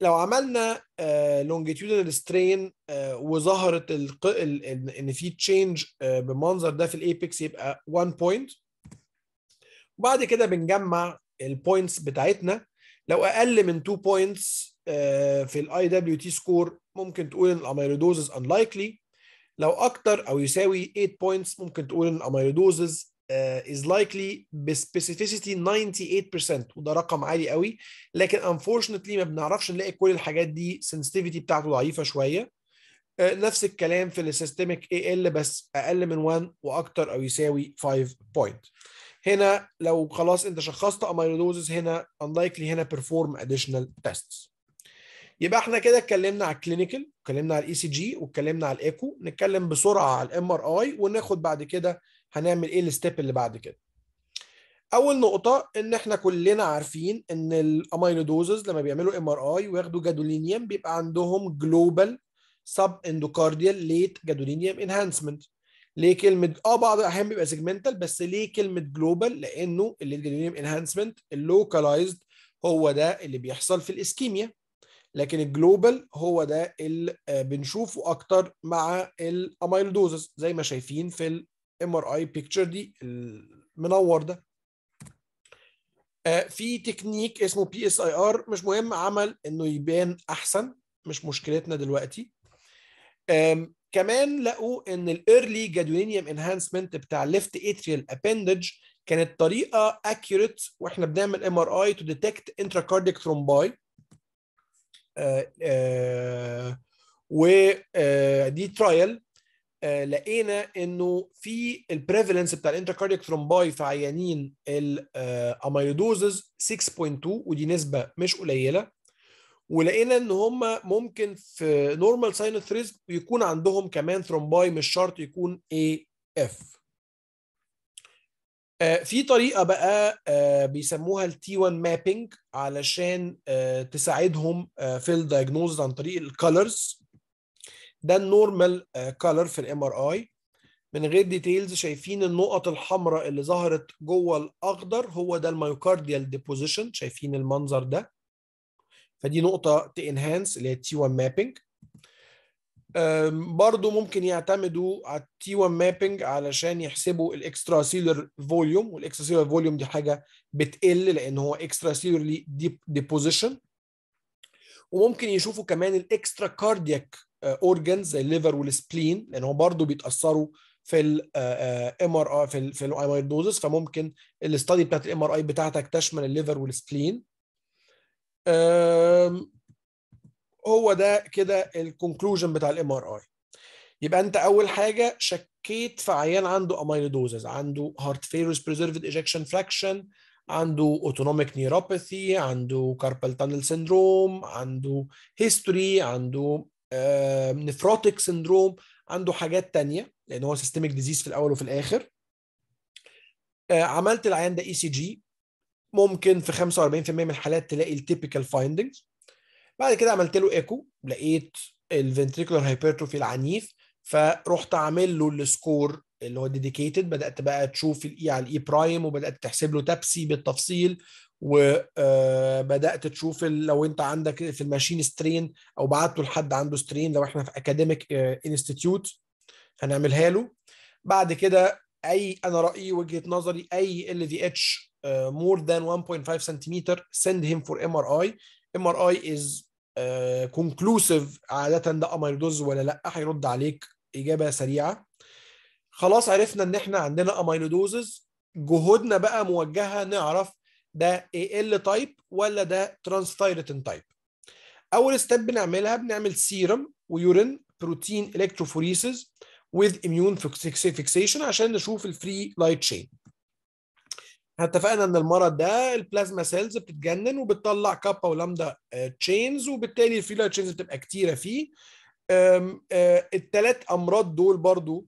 لو عملنا لونجيتيودنال آه، سترين آه، وظهرت ان في تشينج آه، بالمنظر ده في الايبكس يبقى 1 بوينت وبعد كده بنجمع البوينتس بتاعتنا لو اقل من 2 بوينتس آه، في الاي دبليو تي سكور ممكن تقول ان الاميلودوزز انلايكلي لو اكتر او يساوي 8 بوينتس ممكن تقول ان الاميلودوزز از لايكلي بسبيسيفيسيتي 98% وده رقم عالي قوي لكن انفورشنتلي ما بنعرفش نلاقي كل الحاجات دي سنسيتيفيتي بتاعته ضعيفه شويه آه، نفس الكلام في السيستميك اي ال بس اقل من 1 واكتر او يساوي 5 بوينت هنا لو خلاص انت شخصت اميلودوزس هنا unlikely هنا perform additional tests يبقى احنا كده اتكلمنا على الكلينيكال e واتكلمنا على الاي سي جي واتكلمنا على الايكو نتكلم بسرعه على الام ار اي وناخد بعد كده هنعمل ايه الستيب اللي بعد كده اول نقطه ان احنا كلنا عارفين ان الاميلودوزز لما بيعملوا ام ار اي وياخدوا جادولينيوم بيبقى عندهم جلوبال سب اندوكارديال ليت جادولينيوم انهانسمنت ليه كلمه اه بعض الاحيان بيبقى سيجمنتال بس ليه كلمه جلوبال لانه الجرينيوم انهانسمنت اللوكالايزد هو ده اللي بيحصل في الاسكيميا لكن الجلوبال هو ده اللي آه، بنشوفه اكتر مع الاميلدوزز زي ما شايفين في الام ار اي بيكتشر دي المنور ده آه، في تكنيك اسمه بي اس اي ار مش مهم عمل انه يبان احسن مش مشكلتنا دلوقتي كمان لقوا ان الايرلي جادولينيوم انهانسمنت بتاع ليفت اتريال ابندج كانت طريقه اكيوريت واحنا بنعمل ام ار اي تو ديتكت انتراكارديك ثرومباي ودي ترايل لقينا انه في البريفالنس بتاع الانتراكارديك ثرومباي في عيانين الاميلودوزز آه، 6.2 ودي نسبه مش قليله ولقينا ان هم ممكن في نورمال ساينثريز يكون عندهم كمان ثرومباي مش شرط يكون اي اف آه، في طريقه بقى آه، بيسموها التي 1 مابينج علشان آه، تساعدهم في الدايجنوز عن طريق الكالرز ده النورمال كالر في الام ار اي من غير ديتيلز شايفين النقط الحمراء اللي ظهرت جوه الاخضر هو ده الميوكارديال ديبوزيشن شايفين المنظر ده فدي نقطه تانهانس اللي هي تي 1 مابنج برضو ممكن يعتمدوا على التي 1 مابنج علشان يحسبوا الاكسترا سيلر فوليوم والاكسترا سيلر فوليوم دي حاجه بتقل لان هو اكسترا سيلر ديبوزيشن وممكن يشوفوا كمان الاكسترا كاردياك اورجانز زي الليفر والسبلين لان هو برضه بيتاثروا في الام ار آه، اي آه، في الـ اي دوزز فممكن الاستادي بتاعت الام ار اي بتاعتك تشمل الليفر والسبلين هو ده كده الكونكلوجن بتاع الام ار اي يبقى انت اول حاجه شكيت في عيان عنده اميلودوزز عنده هارت فيروس بريزرفد ايجكشن فراكشن عنده اوتونوميك نيوروباثي عنده كاربال تانل سيندروم عنده هيستوري عنده نفروتيك سيندروم عنده حاجات تانية لان هو سيستميك ديزيز في الاول وفي الاخر آه، عملت العيان ده اي سي جي ممكن في 45% من الحالات تلاقي التيبيكال فايندنجز بعد كده عملت له ايكو لقيت الفنتريكولار هايبرتروفي العنيف فرحت عامل له السكور اللي هو ديديكيتد بدات بقى تشوف الاي e على الاي e برايم وبدات تحسب له تبسي بالتفصيل وبدات آه، تشوف لو انت عندك في الماشين سترين او بعته لحد عنده سترين لو احنا في اكاديميك انستيتيوت آه، هنعملها له بعد كده اي انا رايي وجهه نظري اي ال في اتش مور ذان 1.5 سنتيمتر سند هيم فور ام ار اي ام ار اي از كونكلوسيف عاده ده امايلودوز ولا لا هيرد عليك اجابه سريعه خلاص عرفنا ان احنا عندنا امايلودوزز جهودنا بقى موجهه نعرف ده اي ال تايب ولا ده ترانستايرتين تايب اول ستيب بنعملها بنعمل سيرم ويورين بروتين الكتروفوريسز with immune fixation عشان نشوف الفري لايت احنا اتفقنا ان المرض ده البلازما سيلز بتتجنن وبتطلع كابا ولامدا تشينز آه، وبالتالي الفري لايت تشينز بتبقى كتيره فيه آه، التلات امراض دول برضو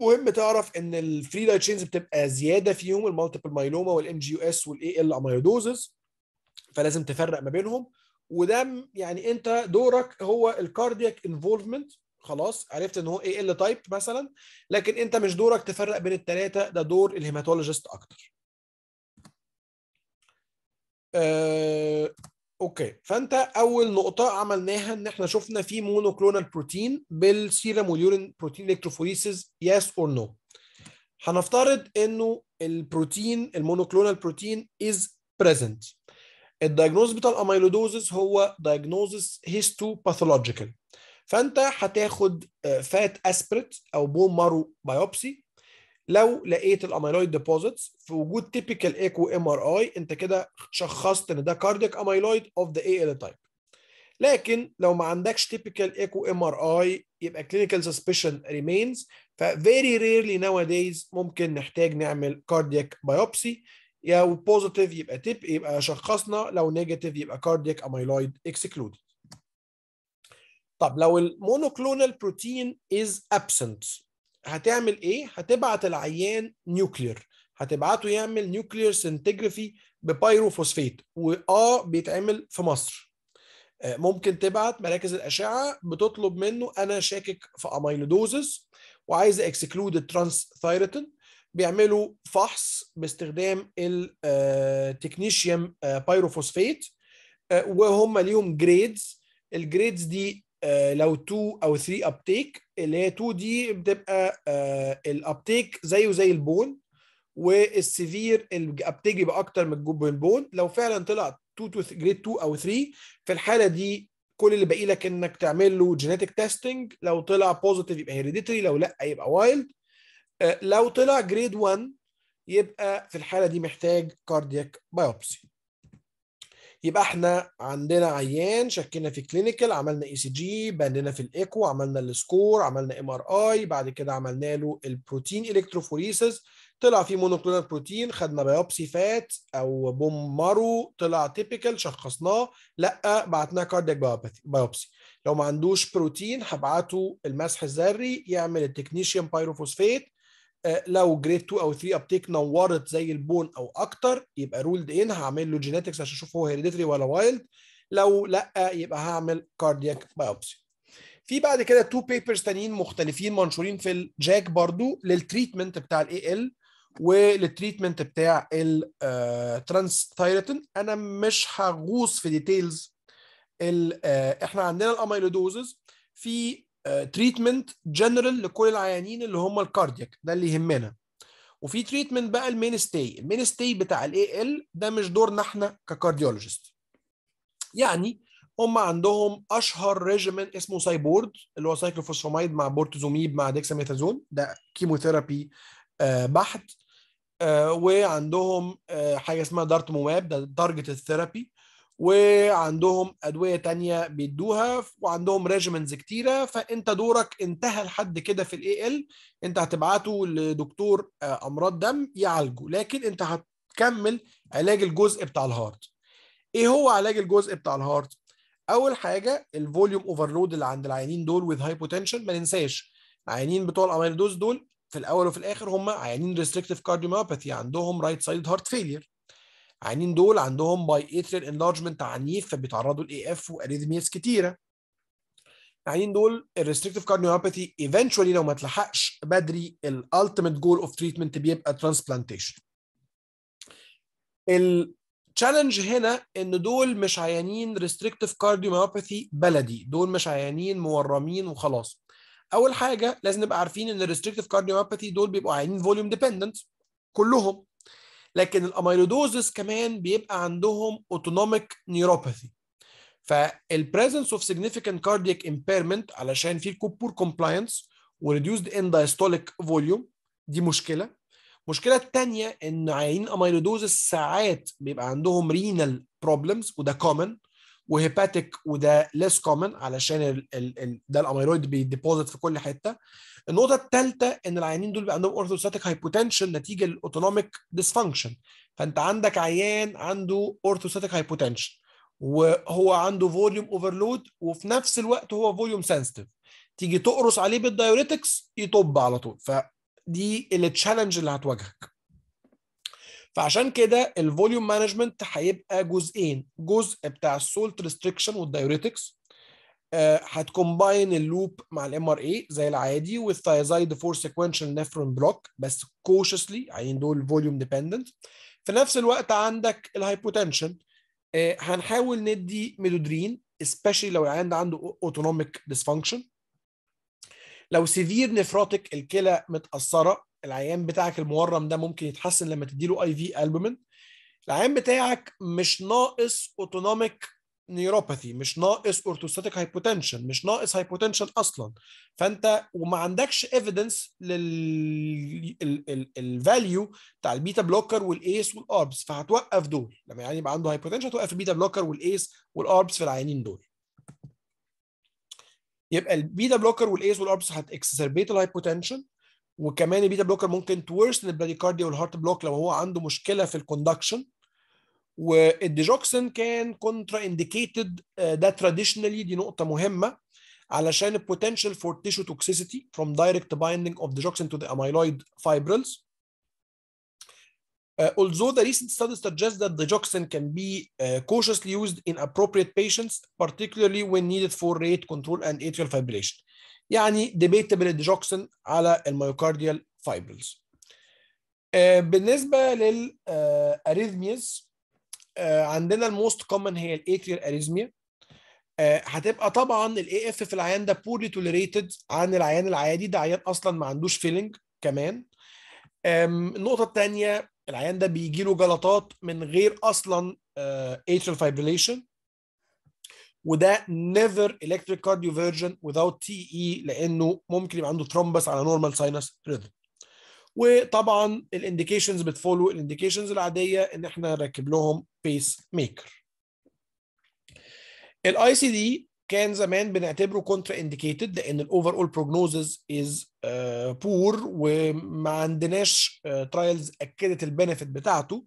مهم تعرف ان الفري لايت تشينز بتبقى زياده فيهم المالتيبل مايلوما والام جي يو اس والاي ال اميودوزز فلازم تفرق ما بينهم وده يعني انت دورك هو الكاردياك انفولفمنت خلاص عرفت ان هو اي ال تايب مثلا لكن انت مش دورك تفرق بين الثلاثه ده دور الهيماتولوجيست اكتر آه، اوكي فانت اول نقطه عملناها ان احنا شفنا في مونوكلونال بروتين بالسيرم واليورين بروتين الكتروفوريسيس يس اور نو هنفترض انه البروتين المونوكلونال بروتين از بريزنت الدايجنوز بتاع الاميلودوزس هو دايجنوزس هيستو باثولوجيكال فانت هتاخد فات آه، اسبريت او بون مارو بايوبسي لو لقيت الاميلويد ديبوزيتس في وجود تيبيكال ايكو ام ار اي انت كده شخصت ان ده كارديك اميلويد اوف ذا اي ال تايب لكن لو ما عندكش تيبيكال ايكو ام ار اي يبقى كلينيكال سسبشن ريمينز ففيري ريرلي ناو دايز ممكن نحتاج نعمل كاردياك بايوبسي يا بوزيتيف يبقى تيب يبقى شخصنا لو نيجاتيف يبقى كاردياك اميلويد اكسكلودد طب لو المونوكلونال بروتين از ابسنت هتعمل ايه؟ هتبعت العيان نيوكلير هتبعته يعمل نيوكلير سنتجرافي ببايروفوسفيت واه بيتعمل في مصر آه، ممكن تبعت مراكز الاشعه بتطلب منه انا شاكك في اميلودوزز وعايز اكسكلود الترانس ثايرتين بيعملوا فحص باستخدام التكنيشيوم بايروفوسفيت آه، آه، وهم ليهم جريدز الجريدز دي آه، لو 2 او 3 ابتيك اللي هي 2 دي بتبقى آه، الابتيك زيه زي البون والسيفير الابتيك يبقى اكتر من الجوب البون لو فعلا طلع 2 تو جريد 2 او 3 في الحاله دي كل اللي باقي لك انك تعمل له جينيتك تيستنج لو طلع بوزيتيف يبقى هيريديتري لو لا يبقى وايلد آه، لو طلع جريد 1 يبقى في الحاله دي محتاج كاردياك بايوبسي يبقى احنا عندنا عيان شكينا في كلينيكال عملنا اي سي جي لنا في الايكو عملنا السكور عملنا ام ار اي بعد كده عملنا له البروتين الكتروفوريسيس طلع فيه مونوكلونال بروتين خدنا بايوبسي فات او بوم مارو طلع تيبيكال شخصناه لا بعتناه كاردياك بايوبسي لو ما عندوش بروتين هبعته المسح الذري يعمل التكنيشيان بايروفوسفيت آه، لو جريد 2 او 3 ابتيك نورت زي البون او اكتر يبقى رولد ان هعمل له جينيتكس عشان اشوف هو هيريديتري ولا وايلد لو لا يبقى هعمل كاردياك بايوبسي في بعد كده تو بيبرز تانيين مختلفين منشورين في الجاك برضو للتريتمنت بتاع الاي ال وللتريتمنت بتاع الترانس آه، ثايرتن انا مش هغوص في ديتيلز آه، احنا عندنا الاميلودوزز في تريتمنت جنرال لكل العيانين اللي هم الكاردياك ده اللي يهمنا وفي تريتمنت بقى المين ستي المين ستي بتاع الاي ال ده مش دورنا احنا ككارديولوجيست يعني هم عندهم اشهر ريجيمين اسمه سايبورد اللي هو سايكلوفوسفاميد مع بورتوزوميب مع ديكساميثازون ده كيموثيرابي آه، بحت آه، وعندهم آه، حاجه اسمها دارت مواب ده تارجت ثيرابي وعندهم ادويه تانية بيدوها وعندهم ريجيمنز كتيره فانت دورك انتهى لحد كده في الاي ال انت هتبعته لدكتور آه، امراض دم يعالجه لكن انت هتكمل علاج الجزء بتاع الهارت ايه هو علاج الجزء بتاع الهارت اول حاجه الفوليوم اوفرلود اللي عند العيانين دول وذ هاي بوتنشال ما ننساش العيانين بتوع الاميلودوز دول في الاول وفي الاخر هم عيانين ريستريكتيف كارديوميوباثي عندهم رايت سايد هارت فيلير العيانين دول عندهم باي اتريال انلارجمنت عنيف فبيتعرضوا لاي اف واريثميز كتيره العيانين دول الريستريكتيف كارديوباثي ايفينشولي لو ما اتلحقش بدري الالتيميت جول اوف تريتمنت بيبقى ترانسبلانتيشن التشالنج هنا ان دول مش عيانين ريستريكتيف كارديوباثي بلدي دول مش عيانين مورمين وخلاص اول حاجه لازم نبقى عارفين ان الريستريكتيف كارديوباثي دول بيبقوا عيانين فوليوم ديبندنت كلهم لكن الاميلودوزس كمان بيبقى عندهم اوتونوميك نيوروباثي فالبريزنس اوف سيجنيفيكانت كاردييك امبيرمنت علشان في كوبور كومبلاينس وريديوسد ان دايستوليك فوليوم دي مشكله المشكله الثانيه ان عيانين اميلودوزس ساعات بيبقى عندهم رينال بروبلمز وده كومن وهيباتيك وده ليس كومن علشان ال ال ال ده الاميرويد بيديبوزيت في كل حته النقطه الثالثه ان العيانين دول بيبقى عندهم اورثوستاتيك هايبوتنشن نتيجه الاوتونوميك ديسفانكشن فانت عندك عيان عنده اورثوستاتيك هايبوتنشن وهو عنده فوليوم اوفرلود وفي نفس الوقت هو فوليوم سنسيتيف تيجي تقرص عليه بالدايوريتكس يطب على طول فدي التشالنج اللي هتواجهك فعشان كده الفوليوم مانجمنت هيبقى جزئين جزء بتاع السولت ريستريكشن والدايوريتكس هتكومباين اللوب مع الام ار اي زي العادي والثايزايد فور سيكونشال نفرون بلوك بس كوشسلي يعني عين دول فوليوم ديبندنت في نفس الوقت عندك الهايبوتنشن آه، هنحاول ندي ميدودرين especially لو العيان ده عنده autonomic dysfunction لو سيفير نفروتك الكلى متاثره العيان بتاعك المورم ده ممكن يتحسن لما تديله اي في البومين العيان بتاعك مش ناقص اوتونوميك نيوروباثي مش ناقص اورثوستاتيك هايبوتنشن مش ناقص هايبوتنشن اصلا فانت وما عندكش ايفيدنس للفاليو بتاع البيتا بلوكر والايس والاربس فهتوقف دول لما يعني يبقى عنده هايبوتنشن هتوقف البيتا بلوكر والايس والاربس في العيانين دول يبقى البيتا بلوكر والايس والاربس هتكسربيت الهايبوتنشن وكمان البيتا بلوكر ممكن تورسن البريكارديا والهارت بلوك لو هو عنده مشكله في الكوندكشن والديجوكسن كان كونترا انديكيتد آه، ده تراديشنالي دي نقطه مهمه علشان البوتنشال فور تيشو توكسيسيتي فروم دايركت بايندينج اوف ديجوكسن تو ذا اميلويد فايبرلز Uh, although the recent studies suggest that digoxin can be uh, cautiously used in appropriate patients, particularly when needed for rate control and atrial fibrillation. يعني ديبيتابل ديجوكسن على المايوكارديال فايبرلز آه، بالنسبة للأريثميز آه، آه، عندنا الموست كومن هي الاتريال أريثميا هتبقى طبعا الاي اف في العيان ده بورلي توليريتد عن العيان العادي ده عيان اصلا ما عندوش فيلنج كمان النقطه الثانيه العيان ده بيجي له جلطات من غير اصلا اتريال فايبريليشن وده نيفر الكتريك كارديو فيرجن cardioversion تي اي لانه ممكن يبقى عنده ترومبس على نورمال ساينس ريذم وطبعا الانديكيشنز بتفولو الانديكيشنز العاديه ان احنا نركب لهم بيس ميكر الاي سي دي كان زمان بنعتبره كونترا انديكيتد لان الاوفر اول بروجنوزز از بور وما عندناش ترايلز اكدت البنفيت بتاعته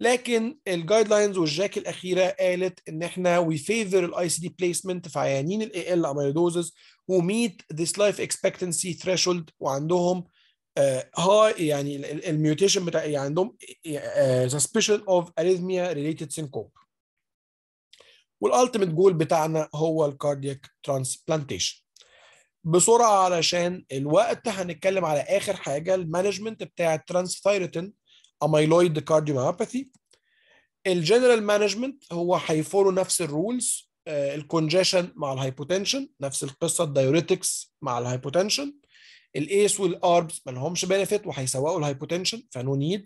لكن الجايد لاينز والجاك الاخيره قالت ان احنا وي فيفر الاي سي دي بليسمنت في عيانين الاي ال اميلودوزز هو ميت ذيس لايف اكسبكتنسي ثريشولد وعندهم هاي آه، uh, يعني الميوتيشن بتاع يعني عندهم سسبشن اوف اريثميا ريليتد سينكوب والالتيميت جول بتاعنا هو الكاردياك ترانسبلانتيشن بسرعه علشان الوقت هنتكلم على اخر حاجه المانجمنت بتاع الترانسثايرتين اميلويد كارديوميوباثي الجنرال مانجمنت هو هيفولو نفس الرولز آه، الكونجيشن مع الهايبوتنشن نفس القصه الدايوريتكس مع الهايبوتنشن الايس والاربس ما لهمش بنفيت وهيسوقوا الهايبوتنشن فنو نيد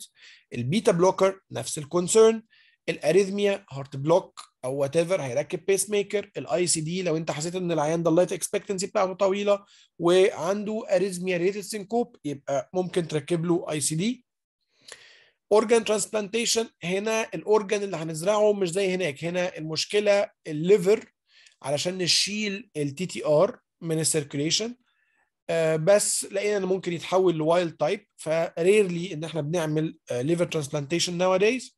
البيتا بلوكر نفس الكونسيرن الاريثميا هارت بلوك او وات ايفر هيركب بيس ميكر الاي سي دي لو انت حسيت ان العيان ده اللايف اكسبكتنسي بتاعته طويله وعنده اريثميا ريتد سينكوب يبقى ممكن تركب له اي سي دي اورجان ترانسبلانتيشن هنا الاورجان اللي هنزرعه مش زي هناك هنا المشكله الليفر علشان نشيل التي تي ار من السيركيليشن آه، بس لقينا انه ممكن يتحول لوايلد تايب فريرلي ان احنا بنعمل ليفر ترانسبلانتيشن ناو ادايز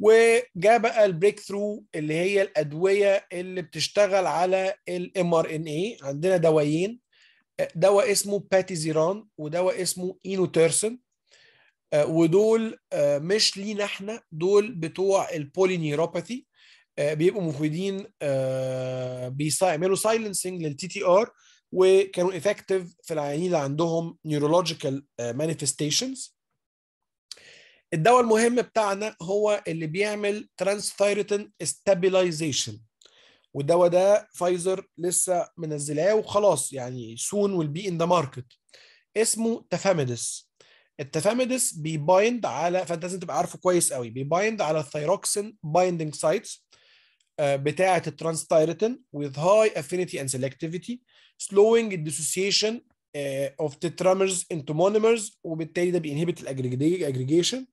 وجاء بقى البريك ثرو اللي هي الادويه اللي بتشتغل على الام ار ان اي عندنا دوايين آه، دواء اسمه باتيزيران ودواء اسمه اينوتيرسن آه، ودول آه، مش لينا احنا دول بتوع البولينيوروباثي آه، بيبقوا مفيدين بيعملوا سايلنسنج للتي تي ار وكانوا افكتيف في العيانين اللي عندهم نيورولوجيكال مانيفستيشنز الدواء المهم بتاعنا هو اللي بيعمل ترانستايرتين ستابيلايزيشن والدواء ده فايزر لسه منزلاه وخلاص يعني سون ويل بي ان ذا ماركت اسمه تفاميدس التفاميدس بيبايند على فانت لازم تبقى عارفه كويس قوي بيبايند على الثيروكسين بايندنج سايتس بتاعه الترانستيرتين with high affinity and selectivity slowing الديسوسيشن dissociation آه، of انتو into monomers وبالتالي ده بينهبت الاجريجيشن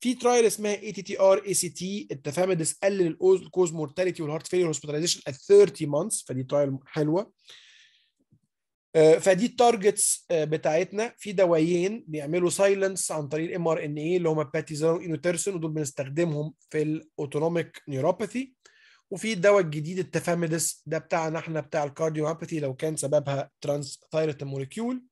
في ترايل اسمها اي تي تي ار اي سي تي التفاميدس قلل الكوز مورتاليتي والهارت فيلير هوسبيتاليزيشن ات 30 مانثس فدي ترايل حلوه آه، فدي التارجتس آه، بتاعتنا في دوايين بيعملوا سايلنس عن طريق الام ار ان اي اللي هم باتيزون انوترسون ودول بنستخدمهم في الاوتونوميك نيوروباثي وفي الدواء الجديد التفاميدس ده بتاعنا احنا بتاع الكارديوباثي لو كان سببها ترانس ثايرت موليكيول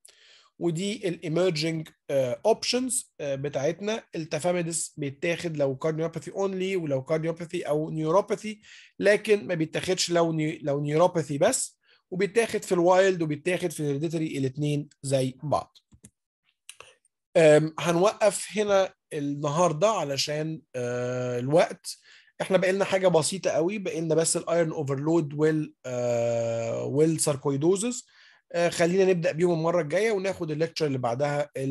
ودي الايمرجنج اوبشنز آه، بتاعتنا التفاميدس بيتاخد لو كارديوباثي اونلي ولو كارديوباثي او نيوروباثي لكن ما بيتاخدش لو ني... لو نيوروباثي بس وبيتاخد في الوايلد وبيتاخد في الهيريديتري الاثنين زي بعض هنوقف هنا النهارده علشان آه، الوقت احنا بقينا حاجه بسيطه قوي بقينا بس الايرن اوفرلود وال آه، والساركويدوزز آه، خلينا نبدا بيهم المره الجايه وناخد الليكتشر اللي بعدها